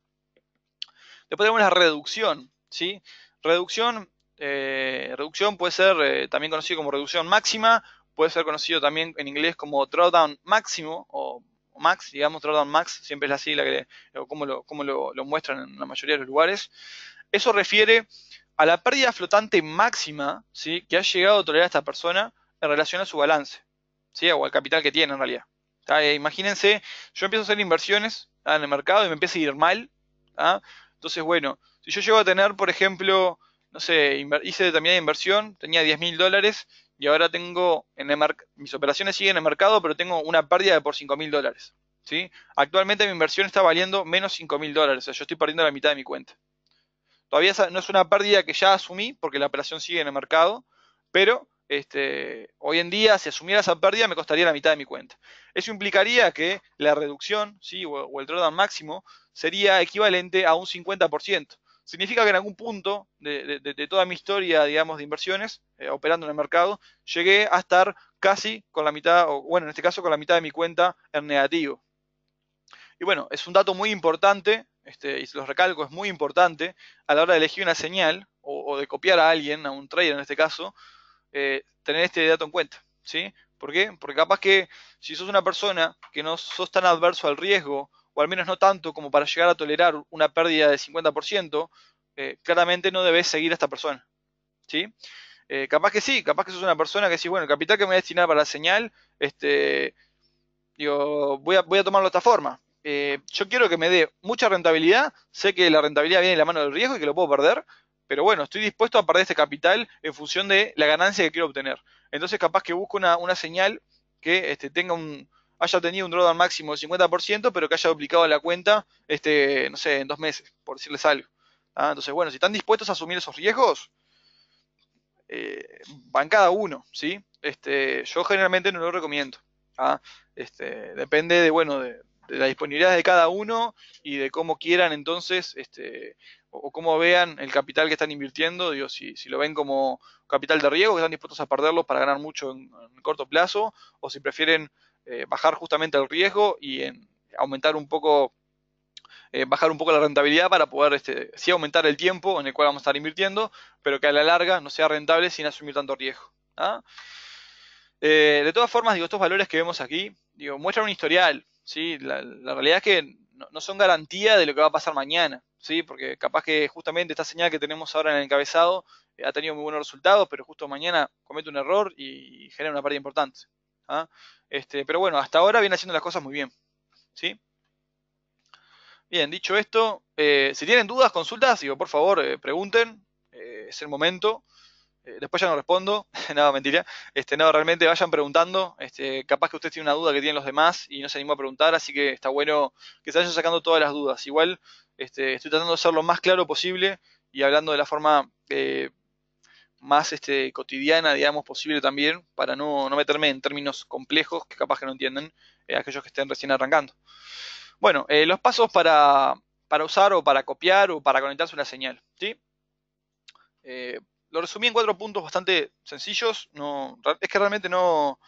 Después tenemos la reducción, ¿sí? Reducción, eh, reducción puede ser eh, también conocido como reducción máxima, puede ser conocido también en inglés como drawdown máximo o max, digamos drawdown max, siempre es la sigla que como, lo, lo, muestran en la mayoría de los lugares. Eso refiere a la pérdida flotante máxima ¿sí? que ha llegado a tolerar esta persona en relación a su balance, ¿sí? o al capital que tiene en realidad. Eh, imagínense, yo empiezo a hacer inversiones en el mercado y me empieza a ir mal, entonces, bueno, si yo llego a tener, por ejemplo, no sé, hice determinada inversión, tenía 10 mil dólares y ahora tengo, en el mis operaciones siguen en el mercado, pero tengo una pérdida de por 5 mil dólares. ¿sí? Actualmente mi inversión está valiendo menos 5 mil dólares, o sea, yo estoy perdiendo la mitad de mi cuenta. Todavía no es una pérdida que ya asumí porque la operación sigue en el mercado, pero este, hoy en día, si asumiera esa pérdida, me costaría la mitad de mi cuenta. Eso implicaría que la reducción, ¿sí? o, el drawdown máximo, sería equivalente a un 50%. Significa que en algún punto de, toda mi historia, digamos, de inversiones, eh, operando en el mercado, llegué a estar casi con la mitad, o bueno, en este caso con la mitad de mi cuenta en negativo. Y bueno, es un dato muy importante, este, y los recalco, es muy importante a la hora de elegir una señal o de copiar a alguien, a un trader en este caso, eh, tener este dato en cuenta. ¿sí? ¿Por qué? Porque capaz que si sos una persona que no sos tan adverso al riesgo, o al menos no tanto como para llegar a tolerar una pérdida del 50%, eh, claramente no debes seguir a esta persona. ¿sí? Eh, capaz que sí, capaz que sos una persona que dice, bueno, el capital que me voy a destinar para la señal, este, yo voy a, a tomarlo de esta forma. yo quiero que me dé mucha rentabilidad, sé que la rentabilidad viene de la mano del riesgo y que lo puedo perder, pero bueno, estoy dispuesto a perder este capital en función de la ganancia que quiero obtener. Entonces, capaz que busco una, señal que este, tenga un, haya tenido un drawdown máximo del 50%, pero que haya duplicado la cuenta, este, no sé, en dos meses, por decirles algo. Ah, entonces, bueno, si están dispuestos a asumir esos riesgos, eh, van cada uno, ¿sí? Este, yo generalmente no lo recomiendo. ¿ah? Este, depende de, bueno, de la disponibilidad de cada uno y de cómo quieran entonces este, o cómo vean el capital que están invirtiendo, digo, si, lo ven como capital de riesgo, que están dispuestos a perderlo para ganar mucho en, corto plazo, o si prefieren eh, bajar justamente el riesgo y aumentar un poco, eh, bajar un poco la rentabilidad para poder, este, sí, aumentar el tiempo en el cual vamos a estar invirtiendo, pero que a la larga no sea rentable sin asumir tanto riesgo. ¿ah? Eh, de todas formas, digo, estos valores que vemos aquí, digo, muestran un historial, ¿sí? La, realidad es que no son garantía de lo que va a pasar mañana. ¿sí? Porque capaz que justamente esta señal que tenemos ahora en el encabezado eh, ha tenido muy buenos resultados, pero justo mañana comete un error y, genera una pérdida importante. ¿ah? Este, pero bueno, hasta ahora viene haciendo las cosas muy bien, ¿sí? Bien, dicho esto, eh, si tienen dudas, consultas, digo, por favor, eh, pregunten, es el momento. Eh, después ya no respondo, nada, mentira. Este, no, realmente vayan preguntando. Este, capaz que usted tiene una duda que tienen los demás y no se animó a preguntar, así que está bueno que se vayan sacando todas las dudas. Igual este, estoy tratando de ser lo más claro posible y hablando de la forma eh, más este, cotidiana, digamos, posible también, para no, meterme en términos complejos que capaz que no entienden eh, aquellos que estén recién arrancando. Bueno, los pasos para, para usar o para copiar o para conectarse una señal. ¿sí? lo resumí en cuatro puntos bastante sencillos. No, es que realmente no,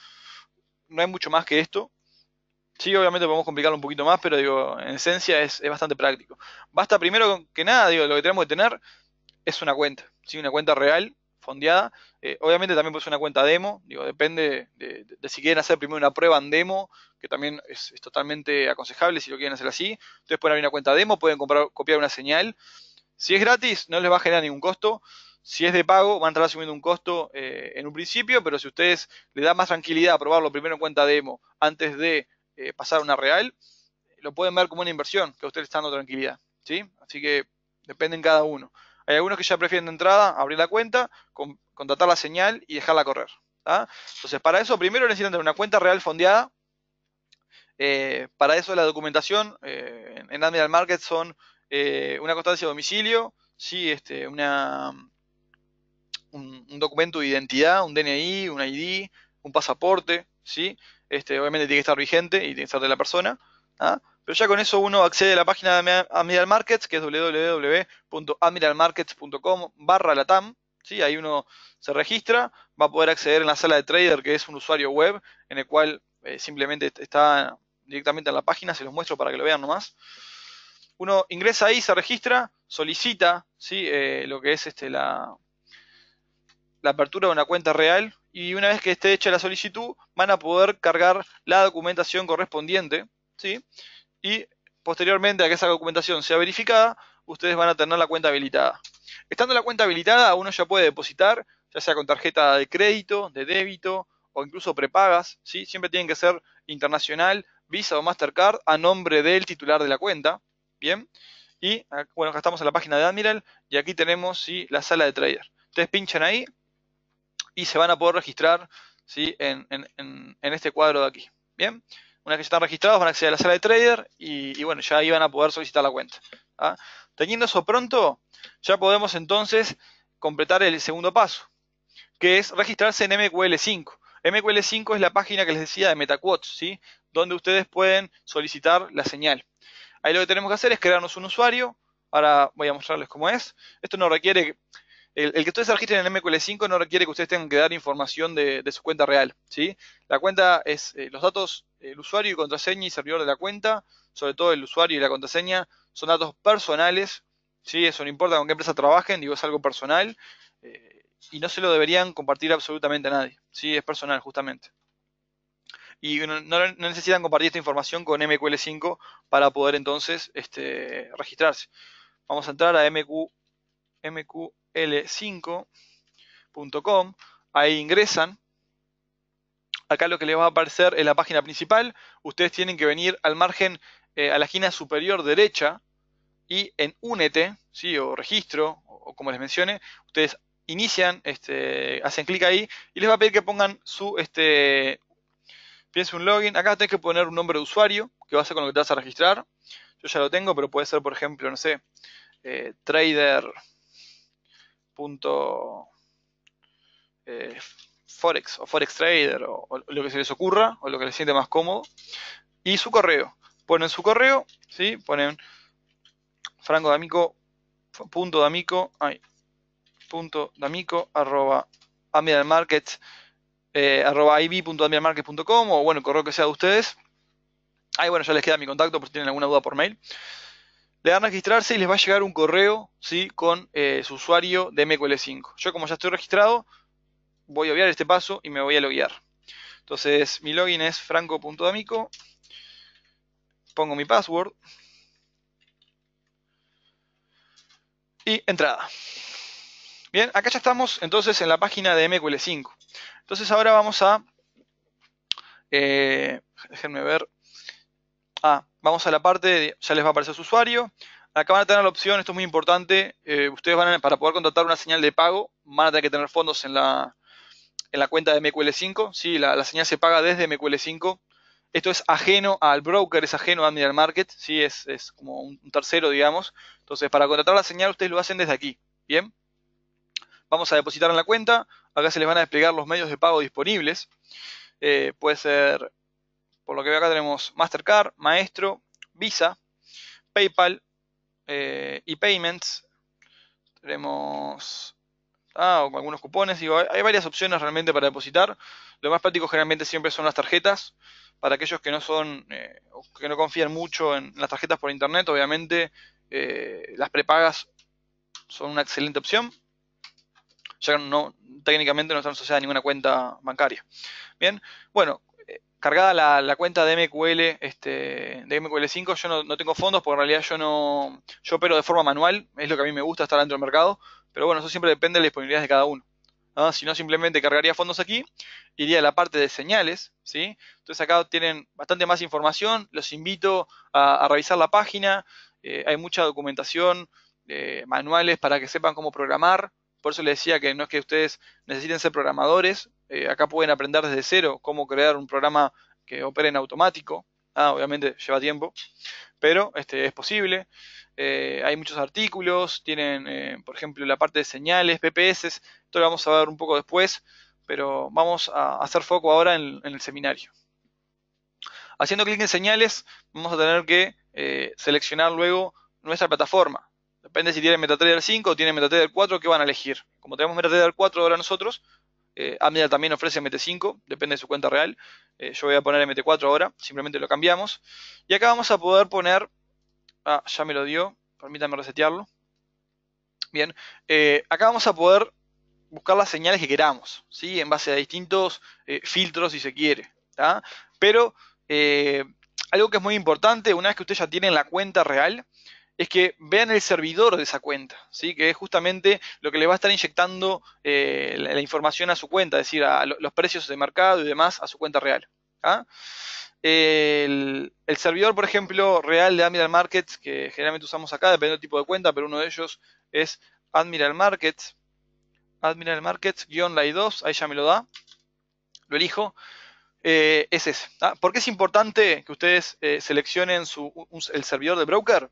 no hay mucho más que esto. Sí, obviamente podemos complicarlo un poquito más, pero digo, en esencia es, bastante práctico. Basta primero que nada, digo, lo que tenemos que tener es una cuenta, ¿sí? una cuenta real, fondeada. Eh, obviamente también puede una cuenta demo, digo, depende de, si quieren hacer primero una prueba en demo, que también es, totalmente aconsejable si lo quieren hacer así. Ustedes pueden abrir una cuenta demo, pueden comprar, copiar una señal. Si es gratis, no les va a generar ningún costo si es de pago, van a estar asumiendo un costo eh, en un principio, pero si ustedes le da más tranquilidad aprobarlo primero en cuenta demo antes de eh, pasar a una real, lo pueden ver como una inversión que a ustedes están dando tranquilidad. ¿sí? Así que depende en cada uno. Hay algunos que ya prefieren de entrada abrir la cuenta, contratar la señal y dejarla correr. ¿ah? Entonces, para eso primero necesitan tener una cuenta real fondeada. Eh, para eso la documentación en Admiral Market son una constancia de domicilio, sí, este, una, un, documento de identidad, un DNI, un ID, un pasaporte, ¿sí? Este, obviamente tiene que estar vigente y tiene que ser de la persona. ¿ah? Pero ya con eso uno accede a la página de Admiral Markets, que es www.admiralmarkets.com barra latam. ¿sí? Ahí uno se registra, va a poder acceder en la sala de trader, que es un usuario web, en el cual eh, simplemente está directamente en la página, se los muestro para que lo vean nomás. Uno ingresa ahí, se registra, solicita ¿sí? Eh, lo que es este, la, la apertura de una cuenta real y una vez que esté hecha la solicitud van a poder cargar la documentación correspondiente, ¿sí? Y posteriormente a que esa documentación sea verificada, ustedes van a tener la cuenta habilitada. Estando la cuenta habilitada, uno ya puede depositar, ya sea con tarjeta de crédito, de débito o incluso prepagas, ¿sí? Siempre tienen que ser internacional, Visa o Mastercard a nombre del titular de la cuenta, ¿bien? Y ah, bueno, acá estamos en la página de Admiral y aquí tenemos ¿sí? la sala de trader. Ustedes pinchan ahí y se van a poder registrar ¿sí? en, este cuadro de aquí. Bien, una vez que están registrados van a acceder a la sala de trader y, bueno, ya ahí van a poder solicitar la cuenta. ¿ah? Teniendo eso pronto, ya podemos entonces completar el segundo paso, que es registrarse en MQL5. MQL5 es la página que les decía de MetaQuotes, ¿sí? donde ustedes pueden solicitar la señal. Ahí lo que tenemos que hacer es crearnos un usuario. Ahora voy a mostrarles cómo es. Esto no requiere el, que ustedes registren en MQL5 no requiere que ustedes tengan que dar información de, su cuenta real. ¿sí? La cuenta es eh, los datos, el usuario y contraseña y servidor de la cuenta, sobre todo el usuario y la contraseña, son datos personales. ¿sí? Eso no importa con qué empresa trabajen, digo, es algo personal. Eh, y no se lo deberían compartir absolutamente a nadie. ¿sí? Es personal, justamente. Y no, necesitan compartir esta información con MQL5 para poder entonces este, registrarse. Vamos a entrar a MQ, MQ l5.com, ahí ingresan. Acá lo que les va a aparecer en la página principal. Ustedes tienen que venir al margen, eh, a la esquina superior derecha, y en Únete, ¿sí? o registro, o, como les mencioné, ustedes inician, este, hacen clic ahí y les va a pedir que pongan su, este, piense un login. Acá tenés que poner un nombre de usuario que va a ser con lo que te vas a registrar. Yo ya lo tengo, pero puede ser, por ejemplo, no sé, eh, trader punto eh, Forex o Forex Trader o, lo que se les ocurra o lo que les siente más cómodo y su correo. Ponen su correo, ¿sí? Ponen franco d'amico, punto d'amico, ay, punto d'amico, arroba eh, punto o bueno, el correo que sea de ustedes. Ahí bueno, ya les queda mi contacto por si tienen alguna duda por mail le dan a registrarse y les va a llegar un correo ¿sí? con eh, su usuario de MQL5. Yo como ya estoy registrado, voy a obviar este paso y me voy a loguear. Entonces mi login es franco.amico, pongo mi password y entrada. Bien, acá ya estamos entonces en la página de MQL5. Entonces ahora vamos a... Eh, déjenme ver. Ah, vamos a la parte, de, ya les va a aparecer su usuario. Acá van a tener la opción, esto es muy importante, eh, ustedes van a, para poder contratar una señal de pago, van a tener que tener fondos en la, en la cuenta de MQL5. Sí, la, la, señal se paga desde MQL5. Esto es ajeno al broker, es ajeno a Middle Market, sí, es, como un, tercero, digamos. Entonces, para contratar la señal, ustedes lo hacen desde aquí, ¿bien? Vamos a depositar en la cuenta, acá se les van a desplegar los medios de pago disponibles. Eh, puede ser por lo que veo acá tenemos Mastercard, Maestro, Visa, PayPal eh, y Payments. Tenemos ah, algunos cupones. Digo, hay varias opciones realmente para depositar. Lo más práctico generalmente siempre son las tarjetas. Para aquellos que no son, eh, que no confían mucho en las tarjetas por internet, obviamente eh, las prepagas son una excelente opción. Ya no, técnicamente no están asociadas a ninguna cuenta bancaria. Bien, bueno, cargada la, cuenta de MQL, este, de MQL5, yo no, tengo fondos porque en realidad yo no, yo opero de forma manual, es lo que a mí me gusta estar dentro del mercado, pero bueno, eso siempre depende de las disponibilidades de cada uno. Si no, simplemente cargaría fondos aquí, iría a la parte de señales, ¿sí? Entonces acá tienen bastante más información, los invito a, revisar la página, eh, hay mucha documentación, eh, manuales para que sepan cómo programar, por eso les decía que no es que ustedes necesiten ser programadores, eh, acá pueden aprender desde cero cómo crear un programa que opere en automático. Ah, obviamente lleva tiempo, pero este, es posible. Eh, hay muchos artículos, tienen, eh, por ejemplo, la parte de señales, PPS, esto lo vamos a ver un poco después, pero vamos a hacer foco ahora en el seminario. Haciendo clic en señales, vamos a tener que seleccionar luego nuestra plataforma. Depende si tiene MetaTrader 5 o tiene MetaTrader 4, ¿qué van a elegir? Como tenemos MetaTrader 4 ahora nosotros, eh, también ofrece MT5, depende de su cuenta real. Eh, yo voy a poner MT4 ahora, simplemente lo cambiamos. Y acá vamos a poder poner... Ah, ya me lo dio, permítanme resetearlo. Bien, eh, acá vamos a poder buscar las señales que queramos, ¿sí? En base a distintos eh, filtros si se quiere, Pero algo que es muy importante, una vez que ustedes ya tienen la cuenta real, es que vean el servidor de esa cuenta, ¿sí? que es justamente lo que le va a estar inyectando eh, la, información a su cuenta, es decir, a, los precios de mercado y demás a su cuenta real. ¿ah? El, servidor, por ejemplo, real de Admiral Markets, que generalmente usamos acá, depende del tipo de cuenta, pero uno de ellos es Admiral Markets, Admiral markets lai 2 ahí ya me lo da, lo elijo. Eh, es ese. ¿ah? ¿Por qué es importante que ustedes eh, seleccionen el servidor de broker?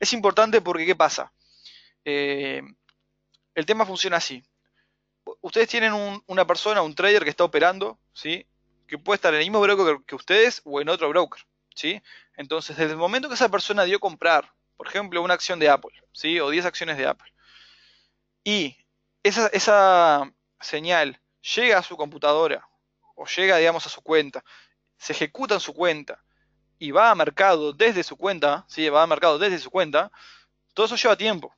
Es importante porque, ¿qué pasa? Eh, el tema funciona así. Ustedes tienen una persona, un trader que está operando, ¿sí? Que puede estar en el mismo broker que ustedes o en otro broker, ¿sí? Entonces, desde el momento que esa persona dio comprar, por ejemplo, una acción de Apple, ¿sí? O 10 acciones de Apple. Y esa, señal llega a su computadora o llega, digamos, a su cuenta, se ejecuta en su cuenta y va a mercado desde su cuenta, ¿sí? va a mercado desde su cuenta, todo eso lleva tiempo.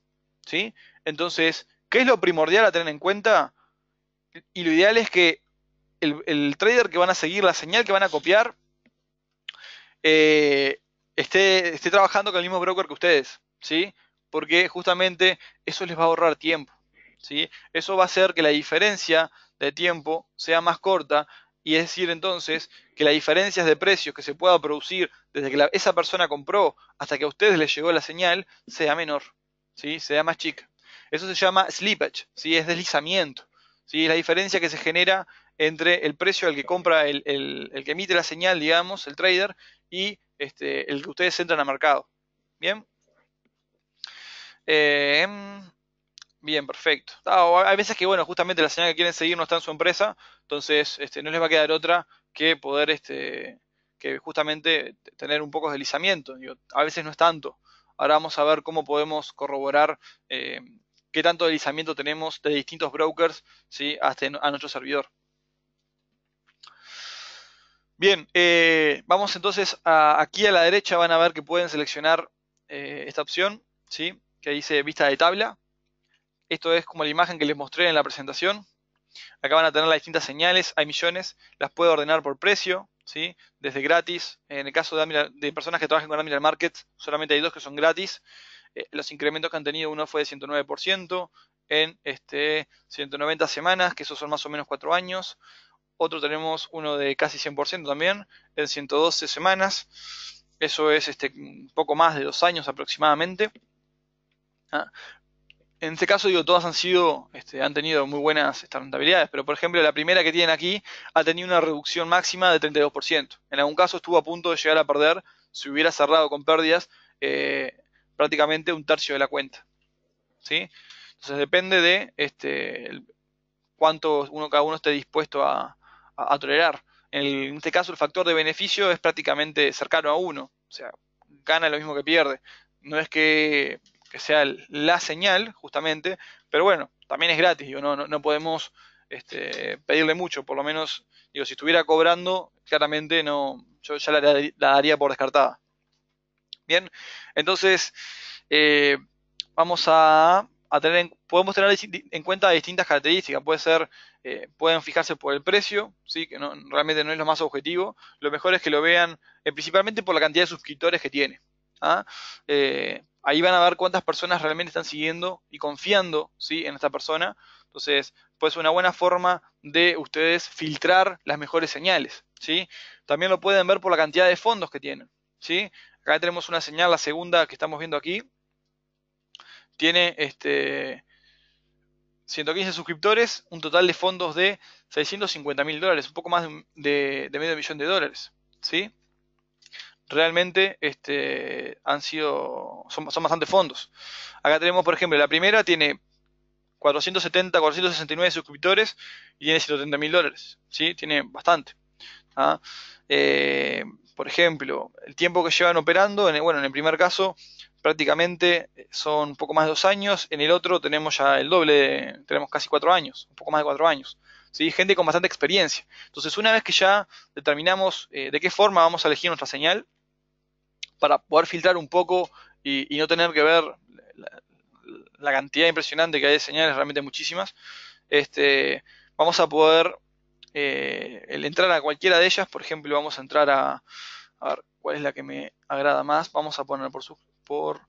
¿sí? Entonces, ¿qué es lo primordial a tener en cuenta? Y lo ideal es que el, trader que van a seguir, la señal que van a copiar, eh, esté, esté trabajando con el mismo broker que ustedes. ¿sí? Porque justamente eso les va a ahorrar tiempo. ¿sí? Eso va a hacer que la diferencia de tiempo sea más corta y es decir entonces que las diferencias de precios que se pueda producir desde que esa persona compró hasta que a ustedes les llegó la señal sea menor, ¿sí? sea más chica. Eso se llama slippage, ¿sí? es deslizamiento. ¿sí? Es la diferencia que se genera entre el precio al que compra el, que emite la señal, digamos, el trader, y este, el que ustedes entran a mercado. ¿Bien? Eh, em, Bien, perfecto. Ah, hay veces que, bueno, justamente la señal que quieren seguir no está en su empresa, entonces este, no les va a quedar otra que poder, este, que justamente tener un poco de deslizamiento. a veces no es tanto. Ahora vamos a ver cómo podemos corroborar eh, qué tanto deslizamiento tenemos de distintos brokers ¿sí? Hasta a nuestro servidor. Bien, eh, vamos entonces a, aquí a la derecha van a ver que pueden seleccionar eh, esta opción, ¿sí? que dice vista de tabla. Esto es como la imagen que les mostré en la presentación. Acá van a tener las distintas señales, hay millones, las puedo ordenar por precio, ¿sí? desde gratis. En el caso de, personas que trabajan con Admiral Market, solamente hay dos que son gratis. Eh, los incrementos que han tenido, uno fue de 109% en este, 190 semanas, que esos son más o menos 4 años. Otro tenemos uno de casi 100% también, en 112 semanas. Eso es este, un poco más de dos años aproximadamente. Ah, en este caso, digo, todas han sido, este, han tenido muy buenas rentabilidades, pero por ejemplo, la primera que tienen aquí ha tenido una reducción máxima de 32%. En algún caso estuvo a punto de llegar a perder, si hubiera cerrado con pérdidas, eh, prácticamente un tercio de la cuenta. ¿Sí? Entonces depende de este, cuánto uno, cada uno esté dispuesto a, tolerar. En, en, este caso, el factor de beneficio es prácticamente cercano a uno, o sea, gana lo mismo que pierde. No es que que sea la señal, justamente, pero bueno, también es gratis, no, no, podemos este, pedirle mucho, por lo menos, digo, si estuviera cobrando, claramente no, yo ya la, daría por descartada. Bien, entonces eh, vamos a, tener, podemos tener en cuenta distintas características, puede ser, eh, pueden fijarse por el precio, ¿sí? que no, realmente no es lo más objetivo, lo mejor es que lo vean eh, principalmente por la cantidad de suscriptores que tiene. ¿ah? ahí van a ver cuántas personas realmente están siguiendo y confiando en esta persona. Entonces, ser pues, una buena forma de ustedes filtrar las mejores señales. ¿sí? También lo pueden ver por la cantidad de fondos que tienen. ¿sí? Acá tenemos una señal, la segunda que estamos viendo aquí. Tiene este 115 suscriptores, un total de fondos de 650 mil dólares, un poco más de, de medio millón de dólares. ¿sí? realmente este, han sido, son, son bastante fondos. Acá tenemos, por ejemplo, la primera tiene 470, 469 suscriptores y tiene 130 mil dólares. ¿sí? Tiene bastante. ¿ah? Eh, por ejemplo, el tiempo que llevan operando, en el, bueno, en el primer caso prácticamente son un poco más de dos años, en el otro tenemos ya el doble, tenemos casi cuatro años, un poco más de cuatro años. ¿sí? Gente con bastante experiencia. Entonces, una vez que ya determinamos eh, de qué forma vamos a elegir nuestra señal, para poder filtrar un poco y, no tener que ver la, cantidad impresionante que hay de señales, realmente muchísimas, este, vamos a poder eh, entrar a cualquiera de ellas, por ejemplo, vamos a entrar a, a ver cuál es la que me agrada más, vamos a poner por, su, por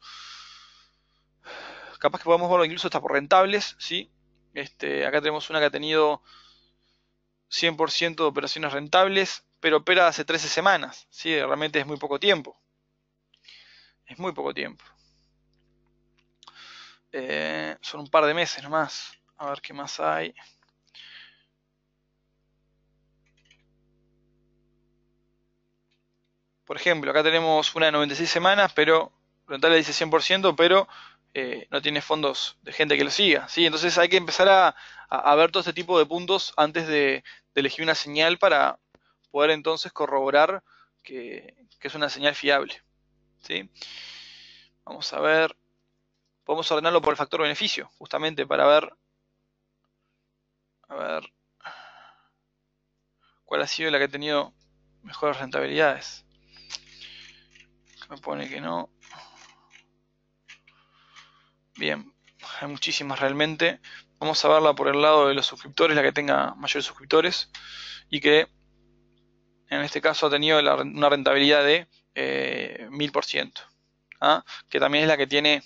capaz que podemos verlo incluso hasta por rentables, ¿sí? Este, acá tenemos una que ha tenido 100% de operaciones rentables, pero opera hace 13 semanas, ¿sí? Realmente es muy poco tiempo es muy poco tiempo. Eh, son un par de meses nomás. A ver qué más hay. Por ejemplo, acá tenemos una de 96 semanas, pero la dice 100%, pero eh, no tiene fondos de gente que lo siga. ¿sí? Entonces hay que empezar a, ver todo este tipo de puntos antes de, elegir una señal para poder entonces corroborar que es una señal fiable. ¿sí? Vamos a ver, podemos ordenarlo por el factor beneficio, justamente para ver, a ver, cuál ha sido la que ha tenido mejores rentabilidades. Me pone que no. Bien, hay muchísimas realmente. Vamos a verla por el lado de los suscriptores, la que tenga mayores suscriptores y que en este caso ha tenido una rentabilidad de eh, mil por ciento ¿ah? que también es la que tiene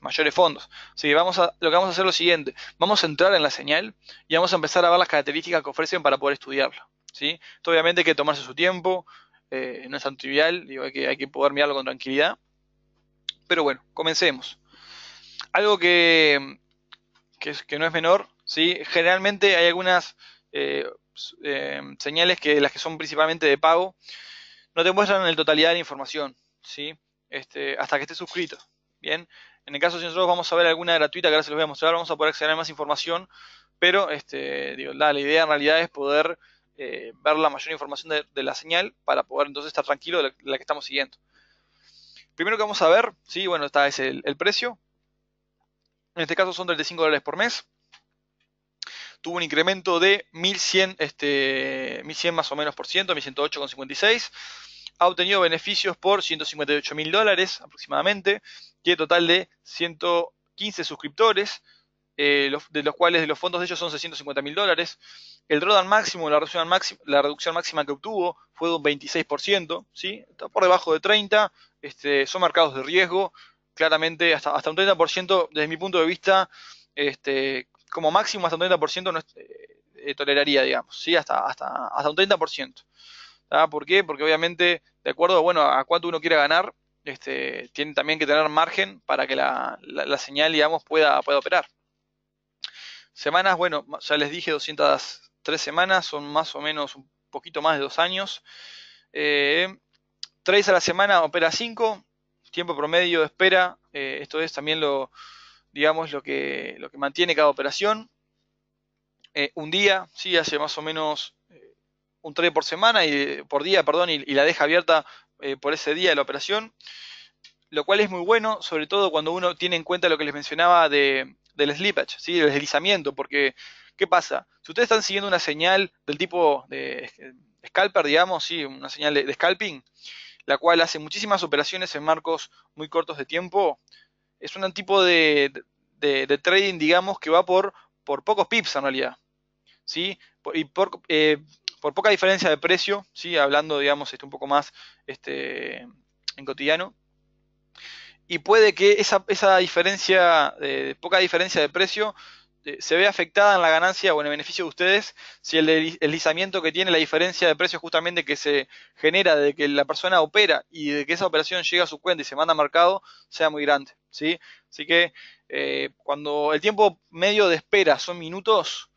mayores fondos. Así vamos a, lo que vamos a hacer es lo siguiente, vamos a entrar en la señal y vamos a empezar a ver las características que ofrecen para poder estudiarlo ¿sí? Esto obviamente hay que tomarse su tiempo, eh, no es tan trivial, digo, hay, que, hay que poder mirarlo con tranquilidad. Pero bueno, comencemos. Algo que, que, no es menor, ¿sí? generalmente hay algunas eh, señales que las que son principalmente de pago, no te muestran en totalidad de la información, ¿sí? Este, hasta que estés suscrito, ¿bien? En el caso si nosotros vamos a ver alguna gratuita que ahora se los voy a mostrar, vamos a poder acceder a más información, pero este, la, idea en realidad es poder eh, ver la mayor información de, la señal para poder entonces estar tranquilo de la, que estamos siguiendo. Primero que vamos a ver, sí, bueno, está es el precio. En este caso son 35 dólares por mes tuvo un incremento de 1100, este, más o menos por ciento, 1108,56. Ha obtenido beneficios por 158 mil dólares aproximadamente. Tiene total de 115 suscriptores, eh, de los cuales de los fondos de ellos son 650 mil dólares. El drawdown máximo, la reducción, máxima, la reducción máxima que obtuvo fue de un 26%, ¿sí? está por debajo de 30%. Este, son mercados de riesgo, claramente hasta, hasta un 30%, desde mi punto de vista, este, como máximo hasta un 30% no eh, eh, toleraría, digamos, ¿sí? Hasta, hasta, hasta un 30%. ¿Por qué? Porque obviamente, de acuerdo bueno, a cuánto uno quiera ganar, este, tiene también que tener margen para que la, señal, digamos, pueda, pueda operar. Semanas, bueno, ya les dije 203 semanas, son más o menos un poquito más de dos años. Eh, tres a la semana opera 5, tiempo promedio de espera, eh, esto es también lo, digamos, lo que, lo que mantiene cada operación. Eh, un día, sí, hace más o menos eh, un trade por semana, y, eh, por día, perdón, y, la deja abierta por ese día de la operación, lo cual es muy bueno, sobre todo cuando uno tiene en cuenta lo que les mencionaba de, del slippage, ¿sí? el deslizamiento, porque ¿qué pasa? Si ustedes están siguiendo una señal del tipo de scalper, digamos, ¿sí? una señal de scalping, la cual hace muchísimas operaciones en marcos muy cortos de tiempo, es un tipo de, de, trading, digamos, que va por, por pocos pips en realidad. ¿sí? y eh, por, poca diferencia de precio, ¿sí? hablando, digamos, este, un poco más este, en cotidiano. Y puede que esa, esa diferencia, de eh, poca diferencia de precio, este, se ve afectada en la ganancia o en el beneficio de ustedes si el deslizamiento que tiene la diferencia de precios justamente que se genera de que la persona opera y de que esa operación llega a su cuenta y se manda a mercado sea muy grande, ¿sí? Así que eh, cuando el tiempo medio de espera son minutos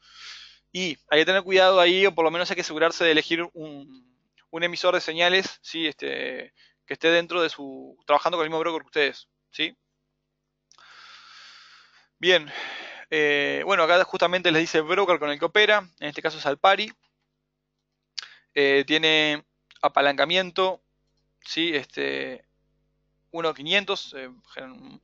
y hay que tener cuidado ahí o por lo menos hay que asegurarse de elegir un, emisor de señales, ¿sí? Este, que esté dentro de su... trabajando con el mismo broker que ustedes, ¿sí? Bien, eh, bueno, acá justamente les dice broker con el que opera, en este caso es Alpari. Eh, tiene apalancamiento, ¿sí? Este, 1.500, eh,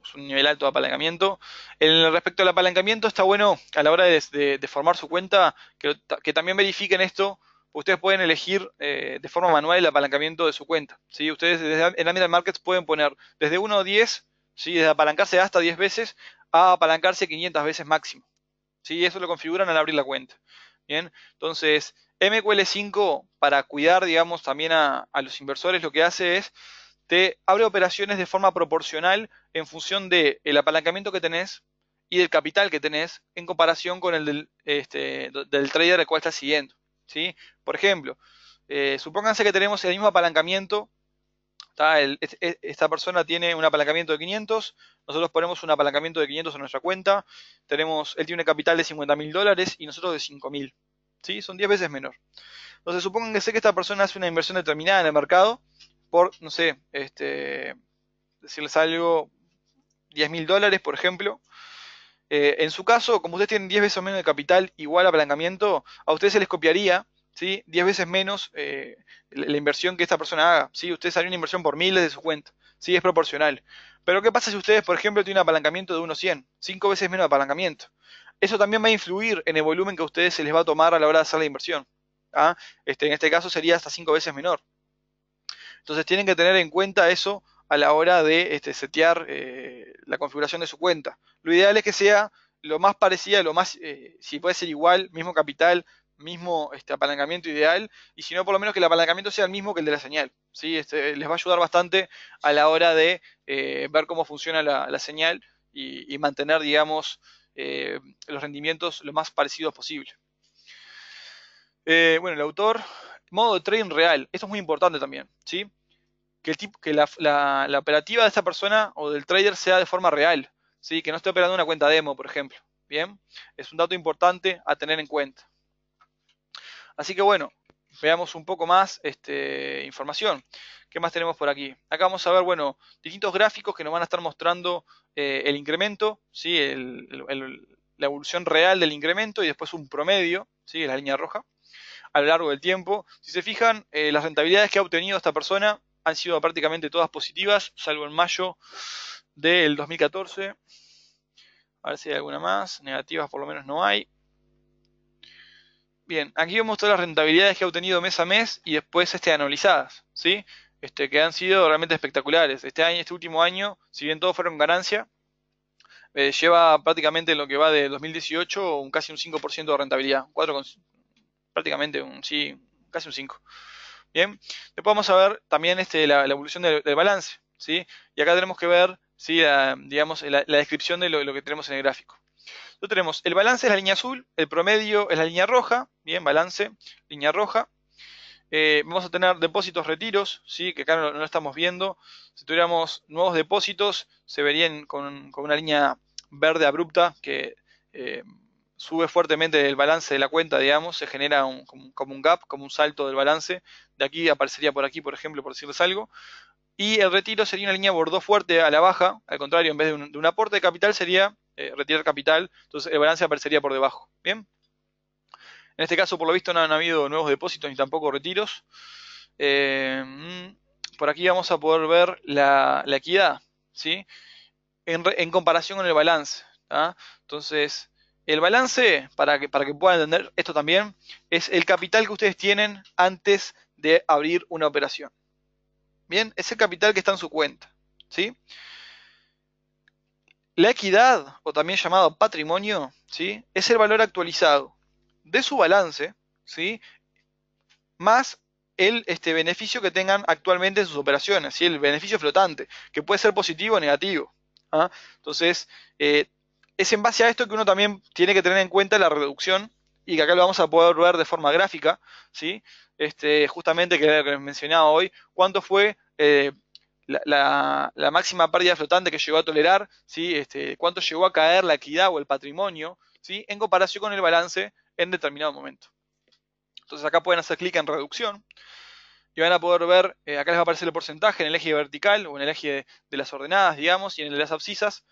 es un nivel alto de apalancamiento. En respecto al apalancamiento, está bueno a la hora de, formar su cuenta que, también verifiquen esto. Ustedes pueden elegir de forma manual el apalancamiento de su cuenta. ¿sí? Ustedes en Admiral Markets pueden poner desde 1 a 10, ¿sí? desde apalancarse hasta 10 veces, a apalancarse 500 veces máximo. ¿sí? Eso lo configuran al abrir la cuenta. Bien, entonces MQL5 para cuidar, digamos, también a, los inversores lo que hace es te abre operaciones de forma proporcional en función del el apalancamiento que tenés y del capital que tenés en comparación con el este, del, trader al cual estás siguiendo. ¿sí? Por ejemplo, eh, supónganse que tenemos el mismo apalancamiento esta persona tiene un apalancamiento de 500, nosotros ponemos un apalancamiento de 500 en nuestra cuenta, tenemos, él tiene un capital de 50 mil dólares y nosotros de 5 mil. ¿sí? Son 10 veces menor. Entonces, supongan que sé que esta persona hace una inversión determinada en el mercado por, no sé, este, decirles algo, 10 mil dólares, por ejemplo. Eh, en su caso, como ustedes tienen 10 veces o menos de capital igual apalancamiento, a ustedes se les copiaría 10 veces menos eh, la inversión que esta persona haga. ¿sí? Usted salió una inversión por miles de su cuenta. ¿sí? Es proporcional. Pero ¿qué pasa si ustedes, por ejemplo, tienen un apalancamiento de 1.100? 5 veces menos de apalancamiento. Eso también va a influir en el volumen que a ustedes se les va a tomar a la hora de hacer la inversión. ¿ah? Este, en este caso sería hasta 5 veces menor. Entonces tienen que tener en cuenta eso a la hora de este, setear eh, la configuración de su cuenta. Lo ideal es que sea lo más parecida, lo más, eh, si puede ser igual, mismo capital, mismo este apalancamiento ideal y si no por lo menos que el apalancamiento sea el mismo que el de la señal ¿sí? Este, les va a ayudar bastante a la hora de eh, ver cómo funciona la, señal y, mantener digamos eh, los rendimientos lo más parecidos posible eh, bueno el autor modo de trading real esto es muy importante también sí que, el tipo, que la, la, operativa de esta persona o del trader sea de forma real, ¿sí? que no esté operando una cuenta demo, por ejemplo. Bien, es un dato importante a tener en cuenta. Así que bueno, veamos un poco más este, información. ¿Qué más tenemos por aquí? Acá vamos a ver, bueno, distintos gráficos que nos van a estar mostrando eh, el incremento, ¿sí? la evolución real del incremento y después un promedio, ¿sí? la línea roja, a lo largo del tiempo. Si se fijan, eh, las rentabilidades que ha obtenido esta persona han sido prácticamente todas positivas, salvo en mayo del 2014. A ver si hay alguna más. Negativas por lo menos no hay. Bien, aquí vemos todas las rentabilidades que ha obtenido mes a mes y después este, analizadas, ¿sí? Este, que han sido realmente espectaculares. Este año, este último año, si bien todos fueron ganancia, eh, lleva prácticamente lo que va de 2018 un, casi un 5% de rentabilidad. prácticamente un, sí, casi un 5. Bien, después vamos a ver también este, la, evolución del, balance, ¿sí? Y acá tenemos que ver, La, digamos, la, descripción de lo que tenemos en el gráfico. Entonces tenemos el balance es la línea azul, el promedio es la línea roja, bien, balance, línea roja. Eh, vamos a tener depósitos retiros, ¿sí? que acá no, lo estamos viendo. Si tuviéramos nuevos depósitos, se verían con, una línea verde abrupta que eh, sube fuertemente el balance de la cuenta, digamos, se genera como un gap, como un salto del balance. De aquí aparecería por aquí, por ejemplo, por decirles algo. Y el retiro sería una línea bordó fuerte a la baja, al contrario, en vez de de un aporte de capital sería eh, retirar capital, entonces el balance aparecería por debajo. Bien. En este caso, por lo visto, no han habido nuevos depósitos ni tampoco retiros. Eh, mm, por aquí vamos a poder ver la, equidad, ¿sí? En, comparación con el balance. Entonces, el balance, para que, para que puedan entender esto también, es el capital que ustedes tienen antes de abrir una operación. Bien, es el capital que está en su cuenta. ¿sí? La equidad, o también llamado patrimonio, ¿sí? es el valor actualizado de su balance, ¿sí? más el este, beneficio que tengan actualmente en sus operaciones, el beneficio flotante, que puede ser positivo o negativo. ¿ah? Entonces, eh, es en base a esto que uno también tiene que tener en cuenta la reducción, y que acá lo vamos a poder ver de forma gráfica, ¿sí? este, justamente que mencionaba hoy, cuánto fue eh, la, máxima pérdida flotante que llegó a tolerar, ¿sí? Este, cuánto llegó a caer la equidad o el patrimonio, ¿sí? en comparación con el balance en determinado momento. Entonces acá pueden hacer clic en reducción y van a poder ver, eh, acá les va a aparecer el porcentaje en el eje vertical o en el eje de, las ordenadas, digamos, y en el de las abscisas,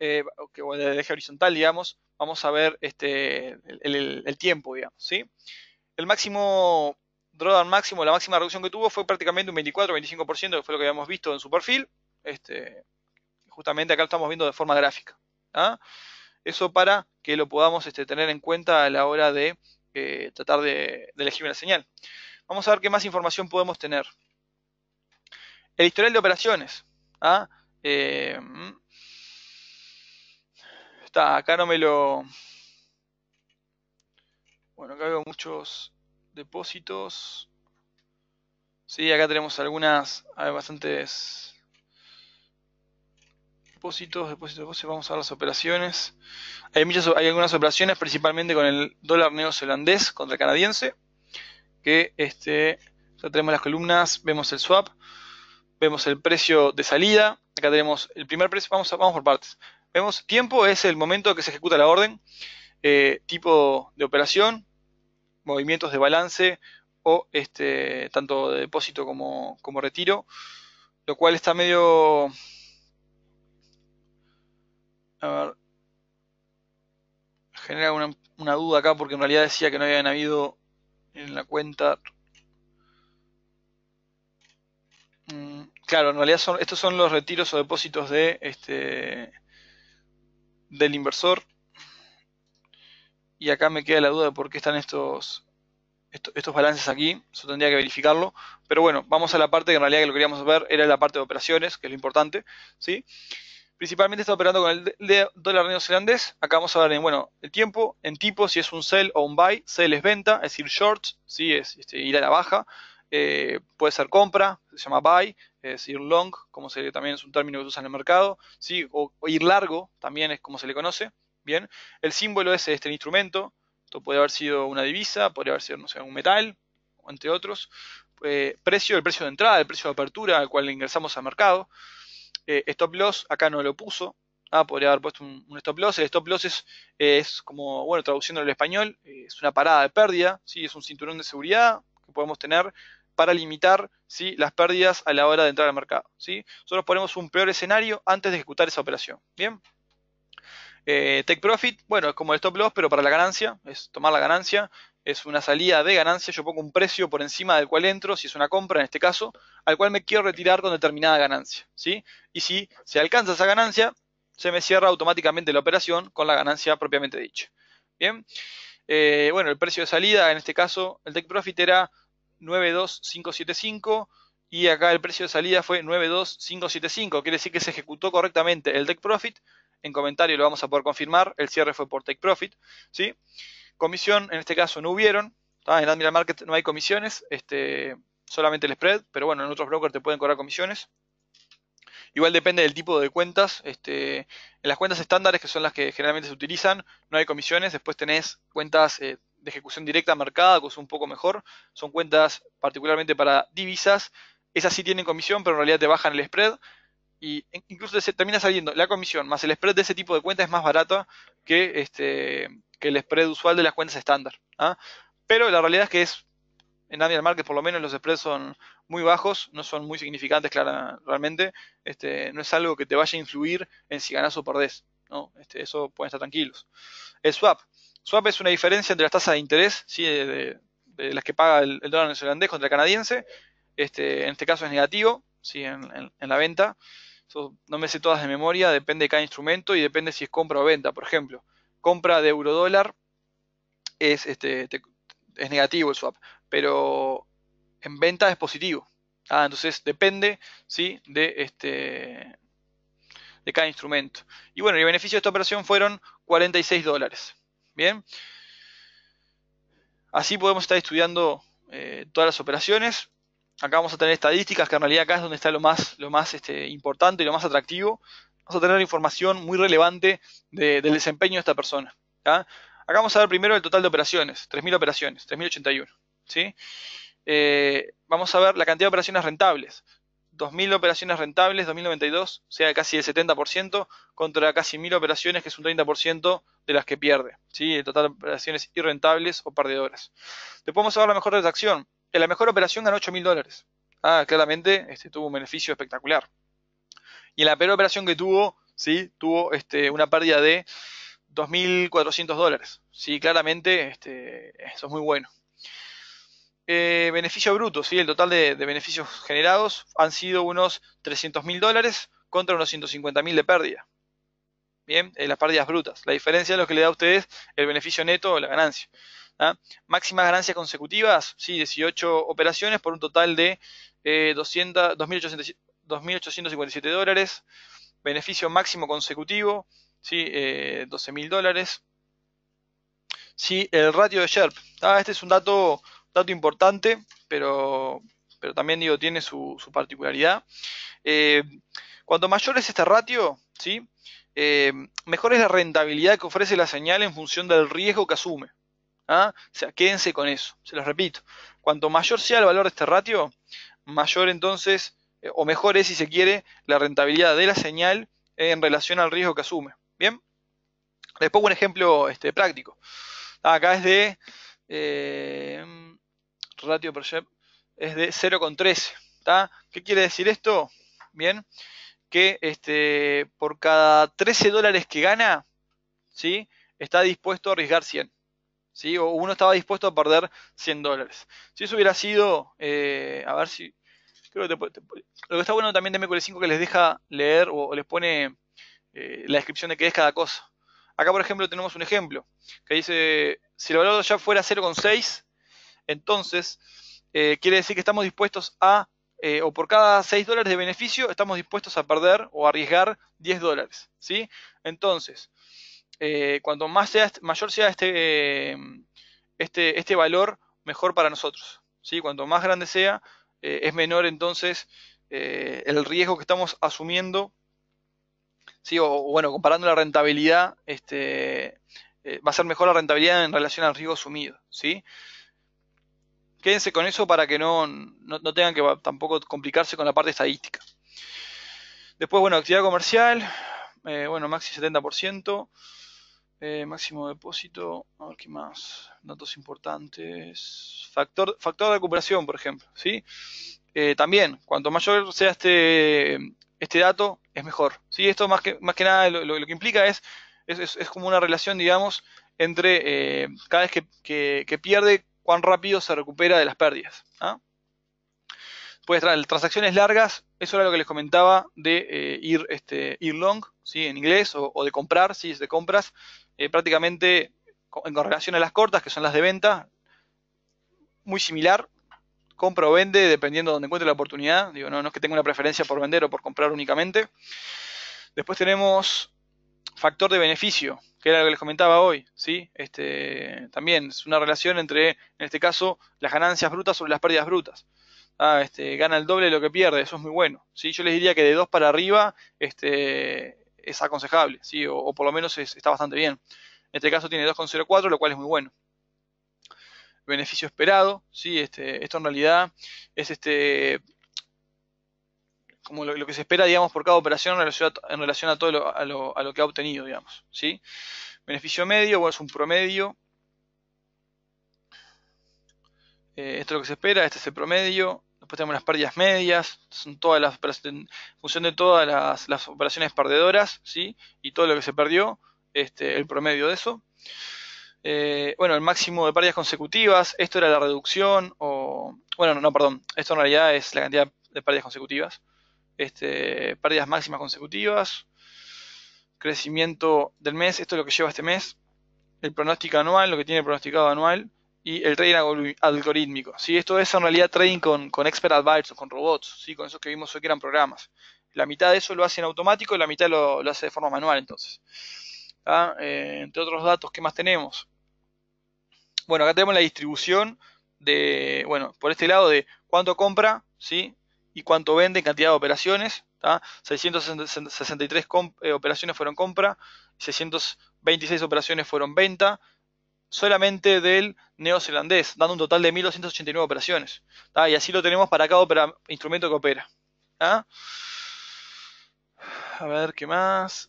eh, o en el eje horizontal, digamos, vamos a ver este, el, tiempo, digamos, ¿sí? El máximo drawdown máximo, la máxima reducción que tuvo fue prácticamente un 24-25%, que fue lo que habíamos visto en su perfil. Este, justamente acá lo estamos viendo de forma gráfica. ¿ah? Eso para que lo podamos este, tener en cuenta a la hora de eh, tratar de, elegir una señal. Vamos a ver qué más información podemos tener. El historial de operaciones. ¿ah? Eh, mm, está, acá no me lo... Bueno, acá veo muchos depósitos. Sí, acá tenemos algunas, hay bastantes depósitos, depósitos, depósitos. Vamos a ver las operaciones. Hay, hay algunas operaciones, principalmente con el dólar neozelandés contra el canadiense. Que este, tenemos las columnas, vemos el swap, vemos el precio de salida. Acá tenemos el primer precio, vamos, a, vamos por partes. Vemos tiempo, es el momento que se ejecuta la orden, eh, tipo de operación, movimientos de balance o este, tanto de depósito como, como retiro, lo cual está medio... A ver, genera una, una duda acá porque en realidad decía que no habían habido en la cuenta mm, claro, en realidad son, estos son los retiros o depósitos de este del inversor y acá me queda la duda de por qué están estos, estos, balances aquí, eso tendría que verificarlo, pero bueno, vamos a la parte que en realidad que lo queríamos ver era la parte de operaciones, que es lo importante, ¿sí? Principalmente está operando con el de, dólar neozelandés, acá vamos a ver en, bueno, el tiempo, en tipo, si es un sell o un buy, sell es venta, es decir, short, si es este, ir a la baja, eh, puede ser compra, se llama buy, es decir, long, como se, también es un término que se usa en el mercado, ¿sí? o ir largo, también es como se le conoce, Bien, el símbolo es este instrumento. Esto puede haber sido una divisa, podría haber sido, no sé, un metal, entre otros. Eh, precio, el precio de entrada, el precio de apertura al cual ingresamos al mercado. Eh, stop loss, acá no lo puso. Ah, podría haber puesto un, stop loss. El stop loss es, como, bueno, traduciéndolo al español, eh, es una parada de pérdida, ¿sí? es un cinturón de seguridad que podemos tener para limitar ¿sí? las pérdidas a la hora de entrar al mercado. ¿sí? Nosotros ponemos un peor escenario antes de ejecutar esa operación. Bien. Eh, take Profit, bueno, es como el stop loss, pero para la ganancia, es tomar la ganancia, es una salida de ganancia, yo pongo un precio por encima del cual entro, si es una compra en este caso, al cual me quiero retirar con determinada ganancia, ¿sí? Y si se alcanza esa ganancia, se me cierra automáticamente la operación con la ganancia propiamente dicha. Bien, eh, bueno, el precio de salida, en este caso, el Take Profit era 92575 y acá el precio de salida fue 92575, quiere decir que se ejecutó correctamente el Take Profit, en comentario lo vamos a poder confirmar, el cierre fue por Take Profit, ¿sí? Comisión, en este caso no hubieron, en Admiral Market no hay comisiones, este, solamente el spread, pero bueno, en otros brokers te pueden cobrar comisiones. Igual depende del tipo de cuentas. Este, en las cuentas estándares, que son las que generalmente se utilizan, no hay comisiones. Después tenés cuentas eh, de ejecución directa marcada, que es un poco mejor. Son cuentas particularmente para divisas. Esas sí tienen comisión, pero en realidad te bajan el spread y incluso se termina saliendo la comisión más el spread de ese tipo de cuenta es más barata que, este, que el spread usual de las cuentas estándar. ¿ah? Pero la realidad es que es en Admiral Market por lo menos los spreads son muy bajos, no son muy significantes claro, realmente, este, no es algo que te vaya a influir en si ganas o perdés, ¿no? Este, eso pueden estar tranquilos. El swap. Swap es una diferencia entre las tasas de interés, ¿sí? de, las que paga el, dólar neozelandés contra el canadiense, este, en este caso es negativo, ¿sí? en, en la venta, no me sé todas de memoria, depende de cada instrumento y depende si es compra o venta. Por ejemplo, compra de euro dólar es, este, es negativo el swap, pero en venta es positivo. Ah, entonces depende ¿sí? de, este, de cada instrumento. Y bueno, el beneficio de esta operación fueron 46 dólares. Bien. Así podemos estar estudiando eh, todas las operaciones. Acá vamos a tener estadísticas, que en realidad acá es donde está lo más, este, importante y lo más atractivo. Vamos a tener información muy relevante del desempeño de esta persona. Acá vamos a ver primero el total de operaciones, 3.000 operaciones, 3.081. ¿sí? Eh, vamos a ver la cantidad de operaciones rentables. 2.000 operaciones rentables, 2.092, o sea, casi el 70%, contra casi 1.000 operaciones, que es un 30% de las que pierde. ¿sí? El total de operaciones irrentables o perdedoras. Después vamos a ver la mejor redacción. En la mejor operación ganó 8 mil dólares. Ah, claramente este, tuvo un beneficio espectacular. Y en la peor operación que tuvo, sí, tuvo este, una pérdida de 2.400 dólares. Sí, claramente este, eso es muy bueno. Eh, beneficio bruto, ¿sí? el total de, beneficios generados han sido unos 300 mil dólares contra unos 150 mil de pérdida. Bien, eh, las pérdidas brutas. La diferencia es lo que le da a ustedes el beneficio neto o la ganancia. ¿ah? Máximas ganancias consecutivas, sí, 18 operaciones por un total de 2.857 eh, dólares. Beneficio máximo consecutivo, sí, 12.000 eh, dólares. Sí, el ratio de Sherp. Ah, este es un dato, dato importante, pero, pero también digo, tiene su, particularidad. Eh, cuanto mayor es este ratio, ¿sí? mejor es la rentabilidad que ofrece la señal en función del riesgo que asume. ¿Ah? O sea, quédense con eso, se los repito. Cuanto mayor sea el valor de este ratio, mayor entonces, eh, o mejor es, si se quiere, la rentabilidad de la señal en relación al riesgo que asume. ¿Bien? Les pongo un ejemplo este, práctico. Ah, acá es de eh, ratio per es de 0,13. ¿Qué quiere decir esto? Bien, que este, por cada 13 dólares que gana, ¿sí? está dispuesto a arriesgar 100. ¿sí? O uno estaba dispuesto a perder 100 dólares. Si eso hubiera sido, eh, a ver si... Creo que lo que está bueno también de mql 5 que les deja leer o, les pone eh, la descripción de qué es cada cosa. Acá, por ejemplo, tenemos un ejemplo que dice, si el valor ya fuera 0,6, entonces eh, quiere decir que estamos dispuestos a, o por cada 6 dólares de beneficio, estamos dispuestos a perder o arriesgar 10 dólares. ¿sí? Entonces, eh, cuanto más sea, mayor sea este, eh, este, este valor, mejor para nosotros. ¿sí? Cuanto más grande sea, eh, es menor entonces el riesgo que estamos asumiendo. ¿sí? O, bueno, comparando la rentabilidad, este, va a ser mejor la rentabilidad en relación al riesgo asumido. ¿sí? Quédense con eso para que no, no tengan que tampoco complicarse con la parte estadística. Después, bueno, actividad comercial, eh, bueno, maxi 70%. Eh, máximo depósito. A ver qué más. Datos importantes. Factor, factor de recuperación, por ejemplo. ¿sí? Eh, también, cuanto mayor sea este, este dato, es mejor. ¿sí? Esto más que, más que nada lo, que implica es es, como una relación, digamos, entre cada vez que, que pierde, cuán rápido se recupera de las pérdidas. ¿ah? puedes traer transacciones largas, eso era lo que les comentaba de eh, ir, este, ir long, ¿sí? en inglés, o, de comprar, si es de compras, eh, prácticamente en relación a las cortas, que son las de venta, muy similar, compra o vende, dependiendo de donde encuentre la oportunidad, digo, no, no es que tenga una preferencia por vender o por comprar únicamente. Después tenemos factor de beneficio, que era lo que les comentaba hoy, ¿sí? Este, también es una relación entre, en este caso, las ganancias brutas sobre las pérdidas brutas. Ah, este, gana el doble de lo que pierde, eso es muy bueno. ¿sí? Yo les diría que de 2 para arriba este, es aconsejable, ¿sí? o, por lo menos está bastante bien. En este caso tiene 2,04, lo cual es muy bueno. Beneficio esperado, ¿sí? este, esto en realidad es este como lo, que se espera, digamos, por cada operación en relación a, todo lo, a, lo, a lo que ha obtenido, digamos, ¿sí? Beneficio medio, bueno, es un promedio, Eh, esto es lo que se espera, este es el promedio. Después tenemos las pérdidas medias, son todas las en función de todas las, operaciones perdedoras, ¿sí? Y todo lo que se perdió, este, el promedio de eso. Eh, bueno, el máximo de pérdidas consecutivas, esto era la reducción, o. Bueno, no, perdón, esto en realidad es la cantidad de pérdidas consecutivas. Este, pérdidas máximas consecutivas, crecimiento del mes, esto es lo que lleva este mes, el pronóstico anual, lo que tiene el pronosticado anual, y el trading algorítmico. ¿sí? Esto es en realidad trading con, con expert advisors, con robots, ¿sí? con esos que vimos hoy que eran programas. La mitad de eso lo hace en automático y la mitad lo, hace de forma manual entonces. Ah, eh, entre otros datos, ¿qué más tenemos? Bueno, acá tenemos la distribución de, bueno, por este lado de cuánto compra, ¿sí? Y cuánto vende en cantidad de operaciones. 663 eh, operaciones fueron compra, 626 operaciones fueron venta, solamente del neozelandés, dando un total de 1.289 operaciones. Y así lo tenemos para cada instrumento que opera. A ver, ¿qué más?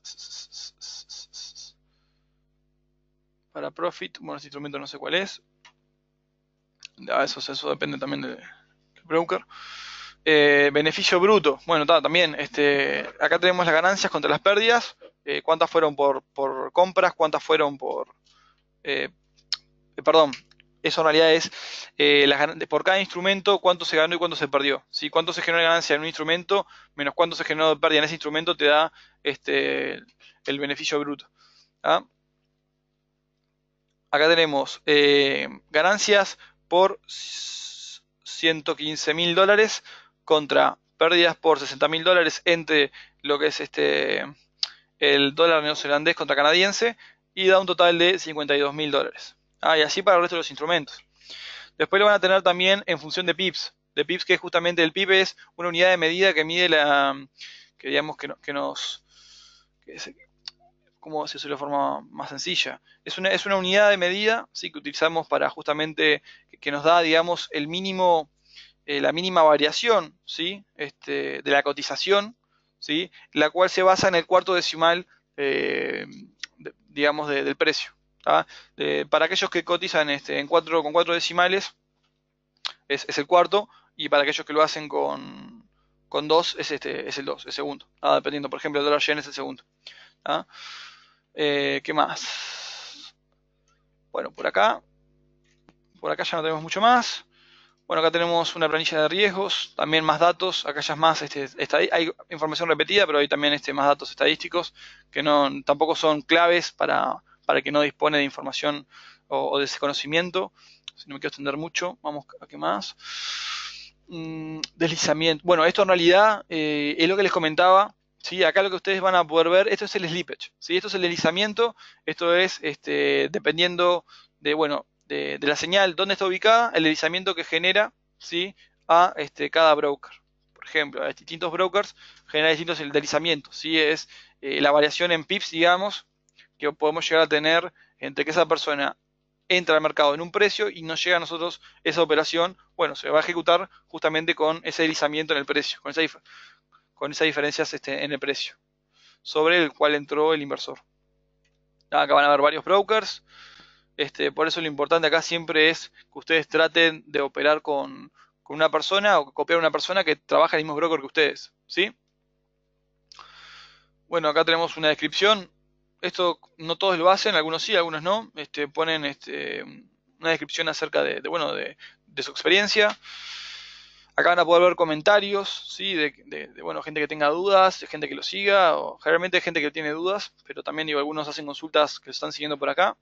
Para profit, bueno, este instrumento no sé cuál es. Ah, eso, eso depende también del broker. Eh, beneficio bruto. Bueno, también este, acá tenemos las ganancias contra las pérdidas. Eh, ¿Cuántas fueron por, compras? ¿Cuántas fueron por, eh, perdón, eso en realidad es eh, por cada instrumento cuánto se ganó y cuánto se perdió. Si Cuánto se generó de ganancia en un instrumento menos cuánto se generó de pérdida en ese instrumento te da este, el beneficio bruto. ¿ah? Acá tenemos eh, ganancias por 115 mil dólares contra pérdidas por 60 mil dólares entre lo que es este el dólar neozelandés contra canadiense y da un total de 52 mil dólares. Ah, y así para el resto de los instrumentos. Después lo van a tener también en función de pips. De pips, que es justamente el pip, es una unidad de medida que mide la. que digamos que, que nos. Que ¿Cómo se hace de forma más sencilla? Es una, es una unidad de medida ¿sí? que utilizamos para justamente. Que, nos da, digamos, el mínimo. Eh, la mínima variación ¿sí? este, de la cotización, ¿sí? la cual se basa en el cuarto decimal, eh, digamos, del precio para aquellos que cotizan este, en cuatro, con cuatro decimales, es, el cuarto, y para aquellos que lo hacen con, con dos, es, este, es el dos, el segundo. Dependiendo, por ejemplo, de dólar yen es el segundo. Eh, ¿Qué más? Bueno, por acá. Por acá ya no tenemos mucho más. Bueno, acá tenemos una planilla de riesgos, también más datos, acá ya es más, este, esta, hay información repetida, pero hay también este, más datos estadísticos que no, tampoco son claves para, para que no dispone de información o, de ese conocimiento. Si no me quiero extender mucho, vamos a qué más. Mm, deslizamiento. Bueno, esto en realidad eh, es lo que les comentaba. ¿sí? Acá lo que ustedes van a poder ver, esto es el slippage. ¿sí? Esto es el deslizamiento. Esto es este, dependiendo de, bueno, de, la señal, dónde está ubicada, el deslizamiento que genera ¿sí? a este, cada broker. Por ejemplo, a distintos brokers genera distintos deslizamientos. ¿sí? Es eh, la variación en pips, digamos, que podemos llegar a tener entre que esa persona entra al mercado en un precio y nos llega a nosotros esa operación, bueno, se va a ejecutar justamente con ese deslizamiento en el precio, con, esa con esas diferencias este, en el precio sobre el cual entró el inversor. Acá van a ver varios brokers, este, por eso lo importante acá siempre es que ustedes traten de operar con, una persona o copiar a una persona que trabaja en el mismo broker que ustedes, ¿sí? Bueno, acá tenemos una descripción, esto no todos lo hacen, algunos sí, algunos no. Este, ponen este, una descripción acerca de, bueno, de, su experiencia. Acá van a poder ver comentarios, ¿sí? De, bueno, gente que tenga dudas, de gente que lo siga, o generalmente gente que tiene dudas, pero también digo, algunos hacen consultas que están siguiendo por acá.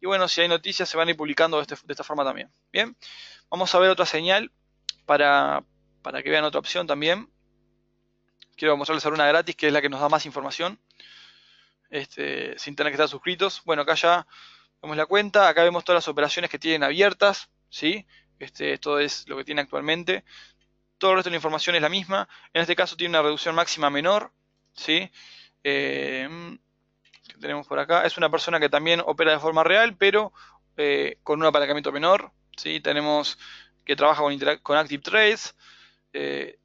Y bueno, si hay noticias se van a ir publicando este, de, esta forma también. Bien, vamos a ver otra señal para, para que vean otra opción también. Quiero mostrarles ahora una gratis que es la que nos da más información. Este, sin tener que estar suscritos. Bueno, acá ya vemos la cuenta, acá vemos todas las operaciones que tienen abiertas, ¿sí? Este, esto es lo que tiene actualmente. Todo el resto de la información es la misma. En este caso tiene una reducción máxima menor, ¿sí? Eh, tenemos por acá. Es una persona que también opera de forma real, pero eh, con un apalancamiento menor, ¿sí? Tenemos que trabaja con, Active Trades. Eh,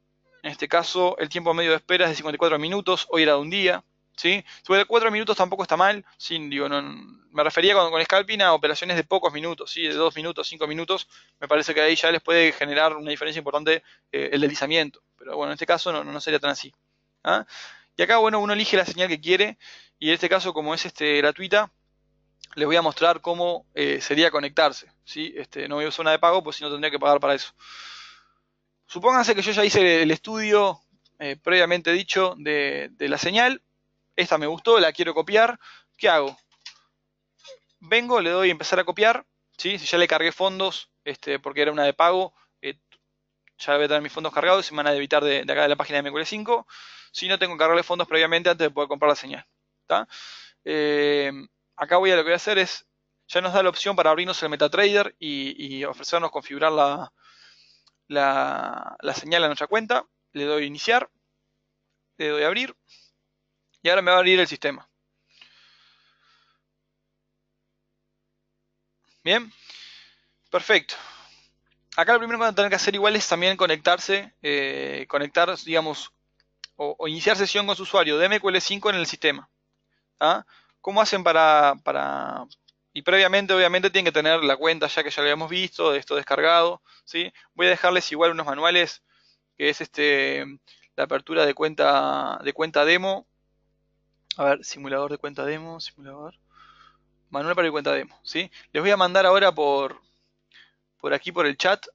en este caso, el tiempo medio de espera es de 54 minutos, hoy era de un día, ¿sí? Sobre cuatro minutos tampoco está mal, no, me refería con, con Scalping a operaciones de pocos minutos, ¿sí? De dos minutos, cinco minutos, me parece que ahí ya les puede generar una diferencia importante eh, el deslizamiento, pero bueno, en este caso no, sería tan así. ¿ah? Y acá, bueno, uno elige la señal que quiere, y en este caso, como es este gratuita, les voy a mostrar cómo eh, sería conectarse, ¿sí? Este, no veo zona de pago, pues si no tendría que pagar para eso. Supónganse que yo ya hice el estudio eh, previamente dicho de, de la señal, esta me gustó, la quiero copiar, ¿qué hago? Vengo, le doy a empezar a copiar, ¿sí? si ya le cargué fondos, este, porque era una de pago, eh, ya voy a tener mis fondos cargados y me van a evitar de, acá de la página de MQL5, si no tengo que cargarle fondos previamente antes de poder comprar la señal. Eh, acá voy a lo que voy a hacer es, ya nos da la opción para abrirnos el MetaTrader y, ofrecernos configurar la, la señal a nuestra cuenta, le doy a iniciar, le doy a abrir, y ahora me va a abrir el sistema. Bien, perfecto. Acá lo primero que van a tener que hacer igual es también conectarse, eh, conectar, digamos, o, iniciar sesión con su usuario de MQL5 en el sistema. ¿Ah? ¿Cómo hacen para, para, Y previamente, obviamente, tienen que tener la cuenta ya que ya lo habíamos visto, de esto descargado. ¿sí? Voy a dejarles igual unos manuales, que es este la apertura de cuenta, de cuenta demo a ver, simulador de cuenta demo, simulador. Manual para el cuenta demo, ¿sí? Les voy a mandar ahora por, por aquí, por el chat,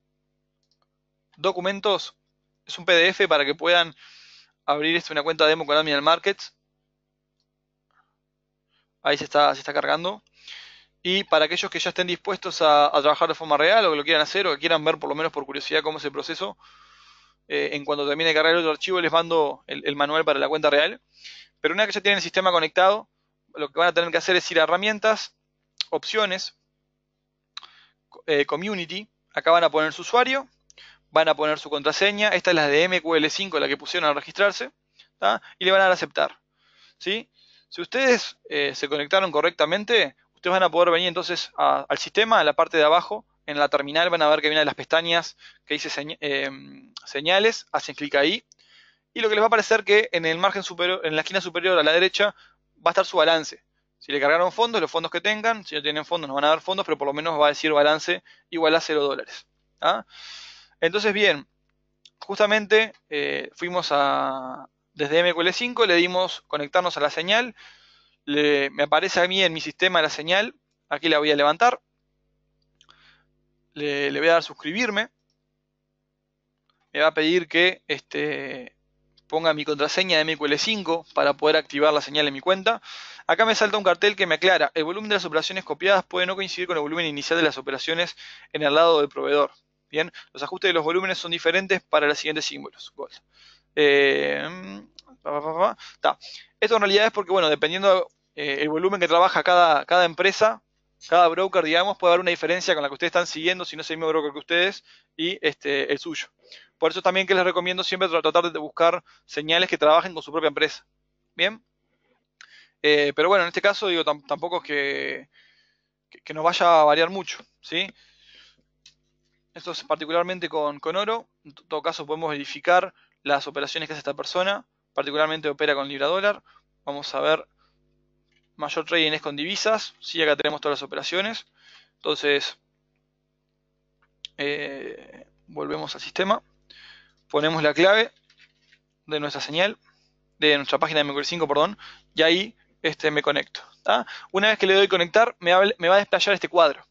documentos. Es un PDF para que puedan abrir este, una cuenta demo con Admiral Markets. Ahí se está, se está cargando. Y para aquellos que ya estén dispuestos a, trabajar de forma real o que lo quieran hacer o que quieran ver por lo menos por curiosidad cómo es el proceso, eh, en cuanto termine de cargar el otro archivo les mando el manual para la cuenta real. Pero una vez que ya tienen el sistema conectado, lo que van a tener que hacer es ir a herramientas, opciones, eh, community, acá van a poner su usuario, van a poner su contraseña, esta es la de MQL5, la que pusieron al registrarse, y le van a dar a aceptar. Si ustedes eh, se conectaron correctamente, ustedes van a poder venir entonces al sistema, a la parte de abajo, en la terminal van a ver que vienen las pestañas que dice eh, señales, hacen clic ahí y lo que les va a parecer que en el margen superior, en la esquina superior a la derecha, va a estar su balance. Si le cargaron fondos, los fondos que tengan, si no tienen fondos, no van a dar fondos, pero por lo menos va a decir balance igual a 0 dólares. ¿ah? Entonces, bien, justamente eh, fuimos a. Desde MQL5 le dimos conectarnos a la señal. Le, me aparece a mí en mi sistema la señal. Aquí la voy a levantar. Le, le voy a dar suscribirme. Me va a pedir que este, ponga mi contraseña de MQL5 para poder activar la señal en mi cuenta. Acá me salta un cartel que me aclara, el volumen de las operaciones copiadas puede no coincidir con el volumen inicial de las operaciones en el lado del proveedor. Bien, los ajustes de los volúmenes son diferentes para los siguientes símbolos. Eh, mm, Esto en realidad es porque, bueno, dependiendo del eh, el volumen que trabaja cada, cada empresa, cada broker, digamos, puede haber una diferencia con la que ustedes están siguiendo, si no es el mismo broker que ustedes, y este, el suyo. Por eso también que les recomiendo siempre tratar de buscar señales que trabajen con su propia empresa. ¿Bien? Eh, pero bueno, en este caso, digo, tampoco es que, que, nos vaya a variar mucho, ¿sí? Esto es particularmente con, con oro. En todo caso, podemos verificar las operaciones que hace esta persona. Particularmente opera con libra dólar. Vamos a ver Mayor trading es con divisas. Sí, acá tenemos todas las operaciones. Entonces, eh, volvemos al sistema. Ponemos la clave de nuestra señal, de nuestra página de mqr 5, perdón. Y ahí este, me conecto. Una vez que le doy conectar, me va, a desplayar este cuadro.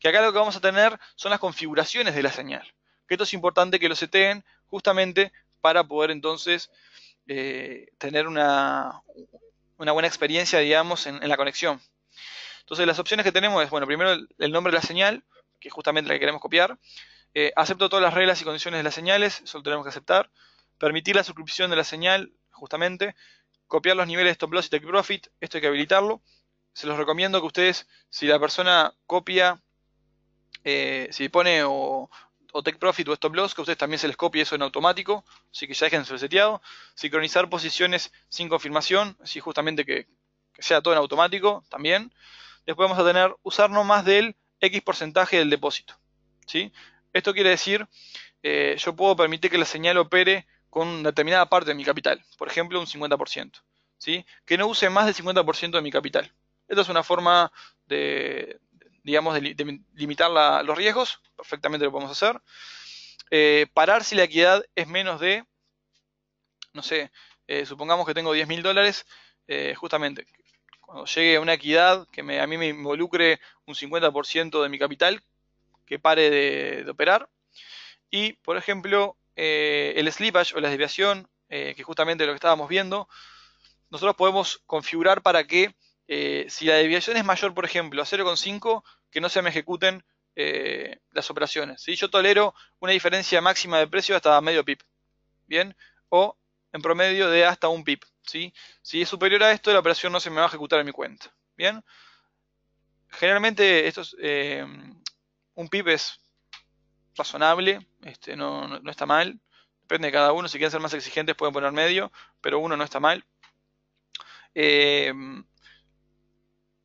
Que acá lo que vamos a tener son las configuraciones de la señal. Que esto es importante que lo seteen justamente para poder entonces eh, tener una, una buena experiencia, digamos, en, la conexión. Entonces las opciones que tenemos es, bueno, primero el, nombre de la señal, que es justamente la que queremos copiar. Eh, acepto todas las reglas y condiciones de las señales, eso lo tenemos que aceptar. Permitir la suscripción de la señal, justamente. Copiar los niveles de stop loss y take profit, esto hay que habilitarlo. Se los recomiendo que ustedes, si la persona copia eh, si pone o o Take Profit o Stop Loss, que a ustedes también se les copie eso en automático, así que ya su seteado. Sincronizar posiciones sin confirmación, así justamente que, sea todo en automático también. Después vamos a tener usar no más del X porcentaje del depósito. ¿sí? Esto quiere decir, eh, yo puedo permitir que la señal opere con determinada parte de mi capital, por ejemplo un 50%, ¿sí? que no use más del 50% de mi capital. Esta es una forma de, digamos, de, limitar los riesgos, perfectamente lo podemos hacer. Eh, parar si la equidad es menos de, no sé, eh, supongamos que tengo 10 mil dólares, eh, justamente, cuando llegue a una equidad que a mí me involucre un 50% de mi capital, que pare de, operar. Y, por ejemplo, el slippage o la desviación, que justamente lo que estábamos viendo, nosotros podemos configurar para que eh, si la desviación es mayor, por ejemplo, a 0,5, que no se me ejecuten eh, las operaciones. Si Yo tolero una diferencia máxima de precio hasta medio pip. Bien, o en promedio de hasta un pip. Si es superior a esto, la operación no se me va a ejecutar en mi cuenta. Bien, generalmente esto eh, un pip es razonable, este, no, está mal. Depende de cada uno, si quieren ser más exigentes pueden poner medio, pero uno no está mal.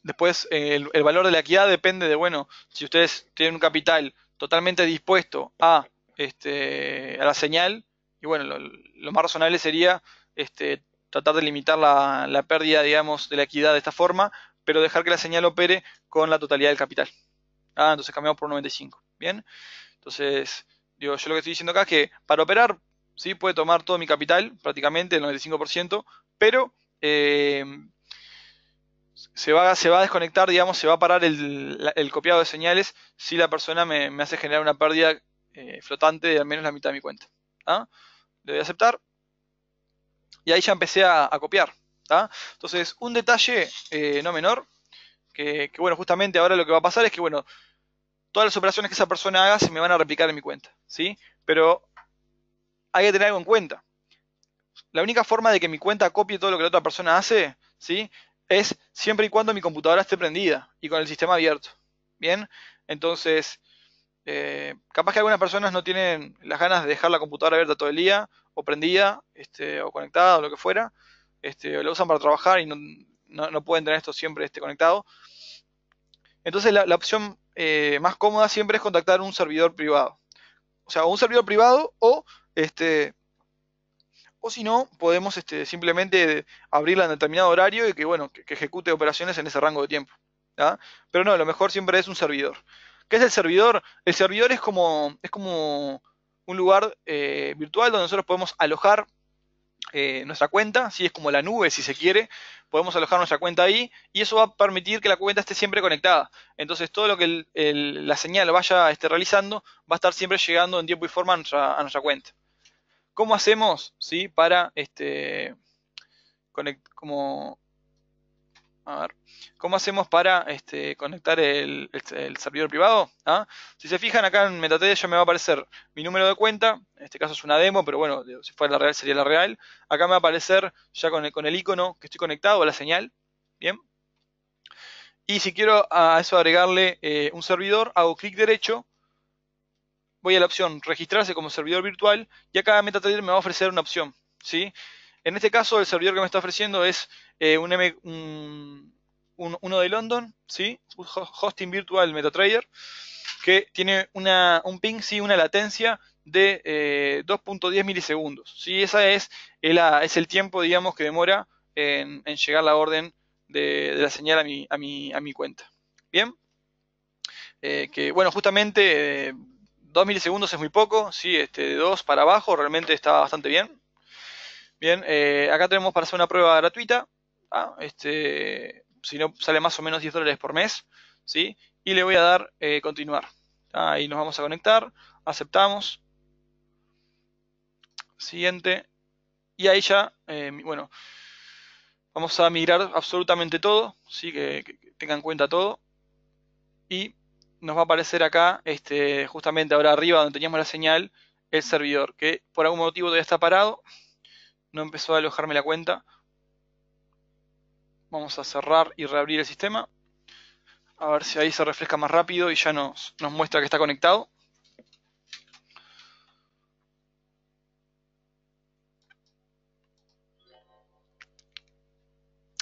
Después, eh, el, valor de la equidad depende de, bueno, si ustedes tienen un capital totalmente dispuesto a, este, a la señal, y bueno, lo, más razonable sería este, tratar de limitar la, pérdida, digamos, de la equidad de esta forma, pero dejar que la señal opere con la totalidad del capital. Ah, entonces cambiamos por 95. Bien, entonces, digo, yo lo que estoy diciendo acá es que para operar, sí, puede tomar todo mi capital, prácticamente el 95%, pero... Eh, se va, se va a desconectar, digamos, se va a parar el, el copiado de señales si la persona me, me hace generar una pérdida eh, flotante de al menos la mitad de mi cuenta. ah Le doy a aceptar. Y ahí ya empecé a, copiar. ¿ah? Entonces, un detalle eh, no menor, que, que, bueno, justamente ahora lo que va a pasar es que, bueno, todas las operaciones que esa persona haga se me van a replicar en mi cuenta, ¿sí? Pero hay que tener algo en cuenta. La única forma de que mi cuenta copie todo lo que la otra persona hace, ¿sí? es siempre y cuando mi computadora esté prendida y con el sistema abierto. Bien, entonces, eh, capaz que algunas personas no tienen las ganas de dejar la computadora abierta todo el día, o prendida, este, o conectada, o lo que fuera, este, o la usan para trabajar y no, pueden tener esto siempre este, conectado. Entonces, la, opción eh, más cómoda siempre es contactar un servidor privado. O sea, un servidor privado o este, o si no, podemos este, simplemente abrirla en determinado horario y que, bueno, que, ejecute operaciones en ese rango de tiempo. Pero no, lo mejor siempre es un servidor. ¿Qué es el servidor? El servidor es como, es como un lugar eh, virtual donde nosotros podemos alojar eh, nuestra cuenta, si es como la nube, si se quiere, podemos alojar nuestra cuenta ahí y eso va a permitir que la cuenta esté siempre conectada. Entonces todo lo que la señal vaya este, realizando va a estar siempre llegando en tiempo y forma a nuestra cuenta. ¿Cómo hacemos ¿sí? para este, como, ¿cómo hacemos para este, conectar el, servidor privado? ¿Ah? Si se fijan acá en MetaTest ya me va a aparecer mi número de cuenta, en este caso es una demo, pero bueno, si fuera la real sería la real. Acá me va a aparecer ya con el, con el icono que estoy conectado a la señal, ¿bien? Y si quiero a eso agregarle eh, un servidor, hago clic derecho voy a la opción registrarse como servidor virtual y acá MetaTrader me va a ofrecer una opción. ¿sí? En este caso el servidor que me está ofreciendo es eh, un, uno de London, ¿sí? hosting virtual MetaTrader, que tiene un ping, ¿sí? una latencia de 2.10 eh, milisegundos. ¿sí? Esa es el, ah, es el tiempo digamos, que demora en, llegar la orden de, la señal a mi, cuenta. Bien. Eh, que bueno, justamente 2 milisegundos es muy poco, sí, este, de 2 para abajo realmente está bastante bien. Bien, eh, acá tenemos para hacer una prueba gratuita, ¿ah? este, si no sale más o menos 10 dólares por mes, ¿sí? Y le voy a dar eh, continuar. ¿ah? Ahí nos vamos a conectar, aceptamos, siguiente, y ahí ya, eh, bueno, vamos a migrar absolutamente todo, ¿sí? que, que tengan en cuenta todo, y nos va a aparecer acá, este, justamente ahora arriba donde teníamos la señal, el servidor, que por algún motivo todavía está parado. No empezó a alojarme la cuenta. Vamos a cerrar y reabrir el sistema. A ver si ahí se refresca más rápido y ya nos, nos muestra que está conectado.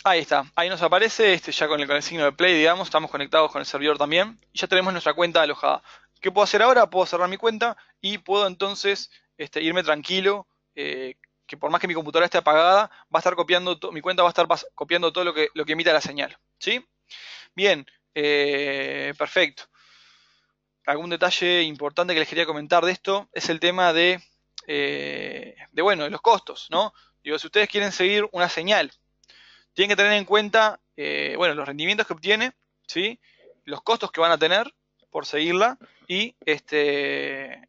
Ahí está, ahí nos aparece, este ya con el, con signo de play, digamos, estamos conectados con el servidor también, y ya tenemos nuestra cuenta alojada. ¿Qué puedo hacer ahora? Puedo cerrar mi cuenta y puedo entonces este, irme tranquilo, eh, que por más que mi computadora esté apagada, va a estar copiando, mi cuenta va a estar copiando todo lo que, lo emita la señal. ¿Sí? Bien, eh, perfecto. Algún detalle importante que les quería comentar de esto es el tema de, eh, de bueno, de los costos, ¿no? Digo, si ustedes quieren seguir una señal tienen que tener en cuenta, eh, bueno, los rendimientos que obtiene, ¿sí? Los costos que van a tener por seguirla y, este,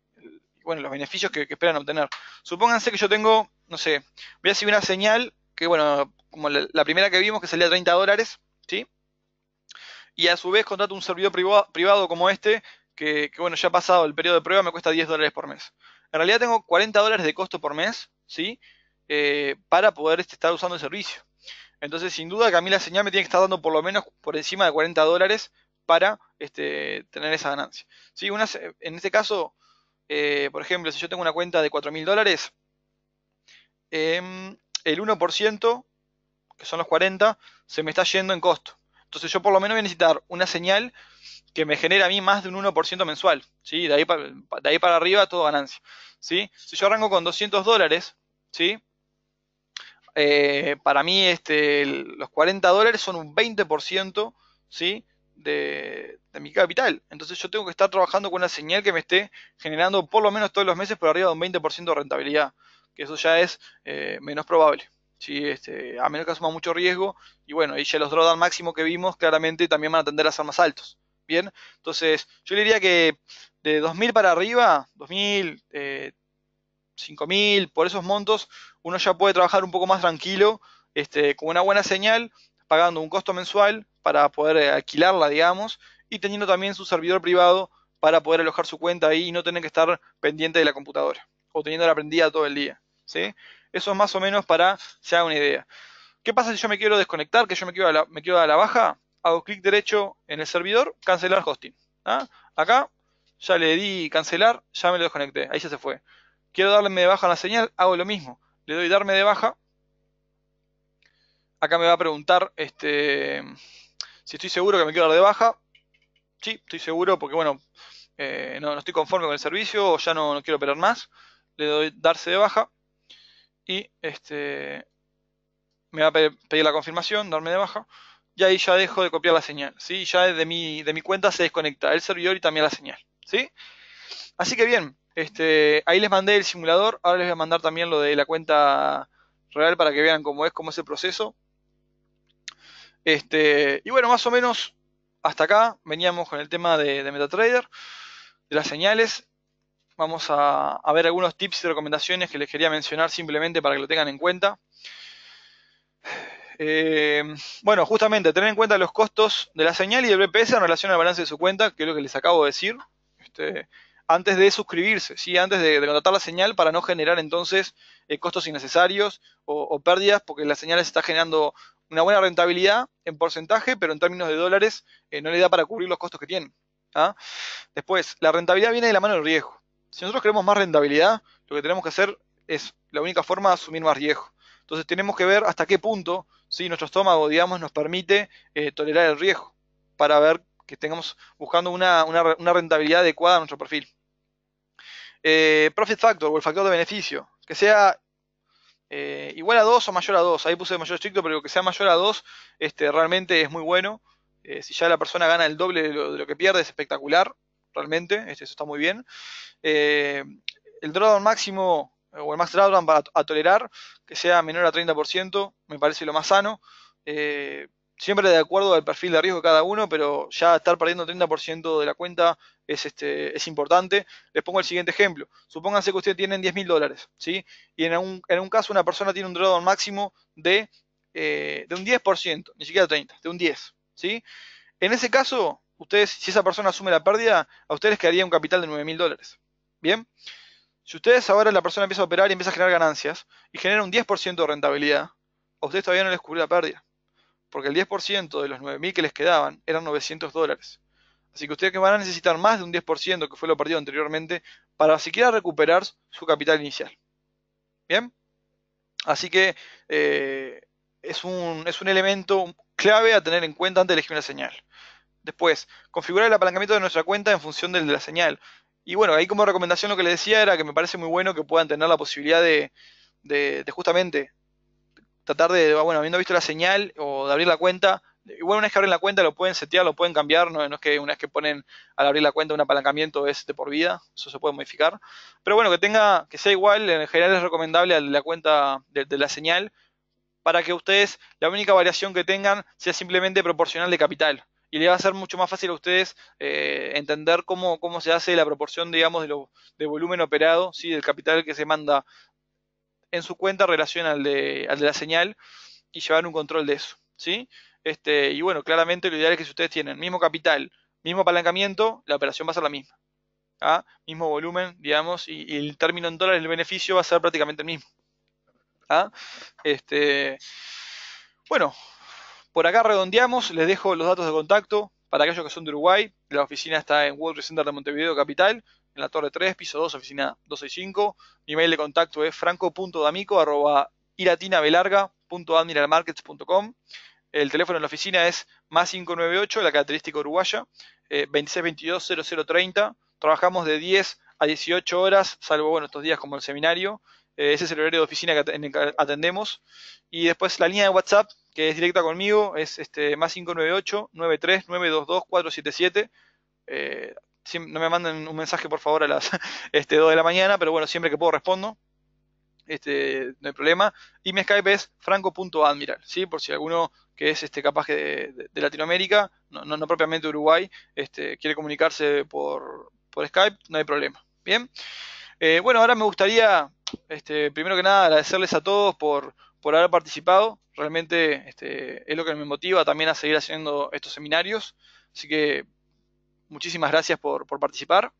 bueno, los beneficios que, esperan obtener. Supónganse que yo tengo, no sé, voy a decir una señal que, bueno, como la, primera que vimos que salía a 30 dólares, ¿sí? Y a su vez contrato un servidor privado, como este, que, bueno, ya ha pasado el periodo de prueba, me cuesta 10 dólares por mes. En realidad tengo 40 dólares de costo por mes, ¿sí? Eh, para poder este, estar usando el servicio. Entonces, sin duda que a mí la señal me tiene que estar dando por lo menos por encima de 40 dólares para este, tener esa ganancia. ¿Sí? Una, eh, en este caso, eh, por ejemplo, si yo tengo una cuenta de 4.000 dólares, em, el 1%, que son los 40, se me está yendo en costo. Entonces yo por lo menos voy a necesitar una señal que me genere a mí más de un 1% mensual. ¿sí? De ahí, para, de, ahí para, arriba todo ganancia. ¿sí? Si yo arranco con 200 dólares, ¿sí? Eh, para mí este, los 40 dólares son un 20% ¿sí? De, mi capital. Entonces yo tengo que estar trabajando con una señal que me esté generando por lo menos todos los meses por arriba de un 20% de rentabilidad, que eso ya es eh, menos probable. Este, a menos que asuma mucho riesgo, y bueno, y ya los drawdown máximo que vimos claramente también van a tender a ser más altos. Bien, entonces yo le diría que de 2.000 para arriba, 2.000, 5.000, eh, por esos montos, uno ya puede trabajar un poco más tranquilo, este, con una buena señal, pagando un costo mensual para poder eh, alquilarla, digamos, y teniendo también su servidor privado para poder alojar su cuenta ahí y no tener que estar pendiente de la computadora o la prendida todo el día. ¿sí? Eso es más o menos para se haga una idea. ¿Qué pasa si yo me quiero desconectar, que yo me quiero a la, me a la baja? Hago clic derecho en el servidor, cancelar hosting. ¿ah? Acá ya le di cancelar, ya me lo desconecté, ahí ya se fue. Quiero darle de baja la señal, hago lo mismo. Le doy darme de baja. Acá me va a preguntar este, si estoy seguro que me quiero dar de baja. Sí, estoy seguro porque, bueno, eh, no, estoy conforme con el servicio o ya no, quiero operar más. Le doy darse de baja. Y este, me va a pedir la confirmación, darme de baja. Y ahí ya dejo de copiar la señal. ¿sí? Ya de mi, de mi cuenta se desconecta el servidor y también la señal. ¿sí? Así que bien, este, ahí les mandé el simulador, ahora les voy a mandar también lo de la cuenta real para que vean cómo es, cómo es el proceso. Este, y bueno, más o menos hasta acá veníamos con el tema de, MetaTrader, de las señales. Vamos a, ver algunos tips y recomendaciones que les quería mencionar simplemente para que lo tengan en cuenta. Eh, bueno, justamente tener en cuenta los costos de la señal y del BPS en relación al balance de su cuenta, que es lo que les acabo de decir. Este, antes de suscribirse, ¿sí? antes de, contratar la señal para no generar entonces eh, costos innecesarios o, pérdidas, porque la señal está generando una buena rentabilidad en porcentaje, pero en términos de dólares eh, no le da para cubrir los costos que tiene. ¿ah? Después, la rentabilidad viene de la mano del riesgo. Si nosotros queremos más rentabilidad, lo que tenemos que hacer es la única forma de asumir más riesgo. Entonces tenemos que ver hasta qué punto si nuestro estómago, digamos, nos permite eh, tolerar el riesgo para ver que tengamos buscando una rentabilidad adecuada a nuestro perfil. Eh, profit factor o el factor de beneficio, que sea eh, igual a 2 o mayor a 2. Ahí puse mayor estricto, pero que sea mayor a 2 este, realmente es muy bueno. Eh, si ya la persona gana el doble de lo, que pierde, es espectacular, realmente. Este, eso está muy bien. el drawdown máximo o el max drawdown para a tolerar, que sea menor a 30%, me parece lo más sano siempre de acuerdo al perfil de riesgo de cada uno, pero ya estar perdiendo 30% de la cuenta es, este, es importante. Les pongo el siguiente ejemplo. Supónganse que ustedes tienen 10 mil dólares, ¿sí? Y en un, caso una persona tiene un drawdown máximo de, eh, un 10%, ni siquiera 30, de un 10, ¿sí? En ese caso, ustedes, si esa persona asume la pérdida, a ustedes quedaría un capital de 9 mil dólares, ¿bien? Si ustedes ahora la persona empieza a operar y empieza a generar ganancias y genera un 10% de rentabilidad, a ustedes todavía no les cubrió la pérdida porque el 10% de los 9.000 que les quedaban eran 900 dólares. Así que ustedes van a necesitar más de un 10% que fue lo perdido anteriormente para siquiera recuperar su capital inicial. ¿Bien? Así que eh, es, un, es un elemento clave a tener en cuenta antes de elegir una señal. Después, configurar el apalancamiento de nuestra cuenta en función de la señal. Y bueno, ahí como recomendación lo que les decía era que me parece muy bueno que puedan tener la posibilidad de, de justamente tratar de, ah, bueno, habiendo visto la señal o de abrir la cuenta, igual una vez que abren la cuenta lo pueden setear, lo pueden cambiar, no, es que una vez que ponen al abrir la cuenta un apalancamiento es de por vida, eso se puede modificar. Pero bueno, que tenga, que sea igual, en general es recomendable la cuenta de, la señal, para que ustedes la única variación que tengan sea simplemente proporcional de capital. Y le va a ser mucho más fácil a ustedes eh, entender cómo, cómo se hace la proporción, digamos, de, de volumen operado, ¿sí? del capital que se manda en su cuenta en relación al de, de la señal y llevar un control de eso. ¿sí? Este, y bueno, claramente lo ideal es que si ustedes tienen mismo capital, mismo apalancamiento, la operación va a ser la misma. ¿ah? Mismo volumen, digamos, y, el término en dólares, el beneficio va a ser prácticamente el mismo. ¿ah? Este, bueno, por acá redondeamos, les dejo los datos de contacto para aquellos que son de Uruguay. La oficina está en World Center de Montevideo Capital en la Torre 3, piso 2, oficina 265. Mi email de contacto es franco.damico@iratinavelarga.admiralmarkets.com El teléfono en la oficina es más 598, la característica uruguaya, eh, 2622-0030. Trabajamos de 10 a 18 horas, salvo bueno, estos días como el seminario. Eh, ese es el horario de oficina que, atendemos. Y después la línea de WhatsApp, que es directa conmigo, es este, más 598 93 922 477 no me manden un mensaje por favor a las este, 2 de la mañana, pero bueno, siempre que puedo respondo. Este, no hay problema. Y mi Skype es franco.admiral, ¿sí? por si alguno que es este, capaz de, de, Latinoamérica, no, no, propiamente Uruguay, este, quiere comunicarse por, Skype, no hay problema. Bien. Eh, bueno, ahora me gustaría, este, primero que nada, agradecerles a todos por, haber participado. Realmente este, es lo que me motiva también a seguir haciendo estos seminarios. Así que Muchísimas gracias por, por participar.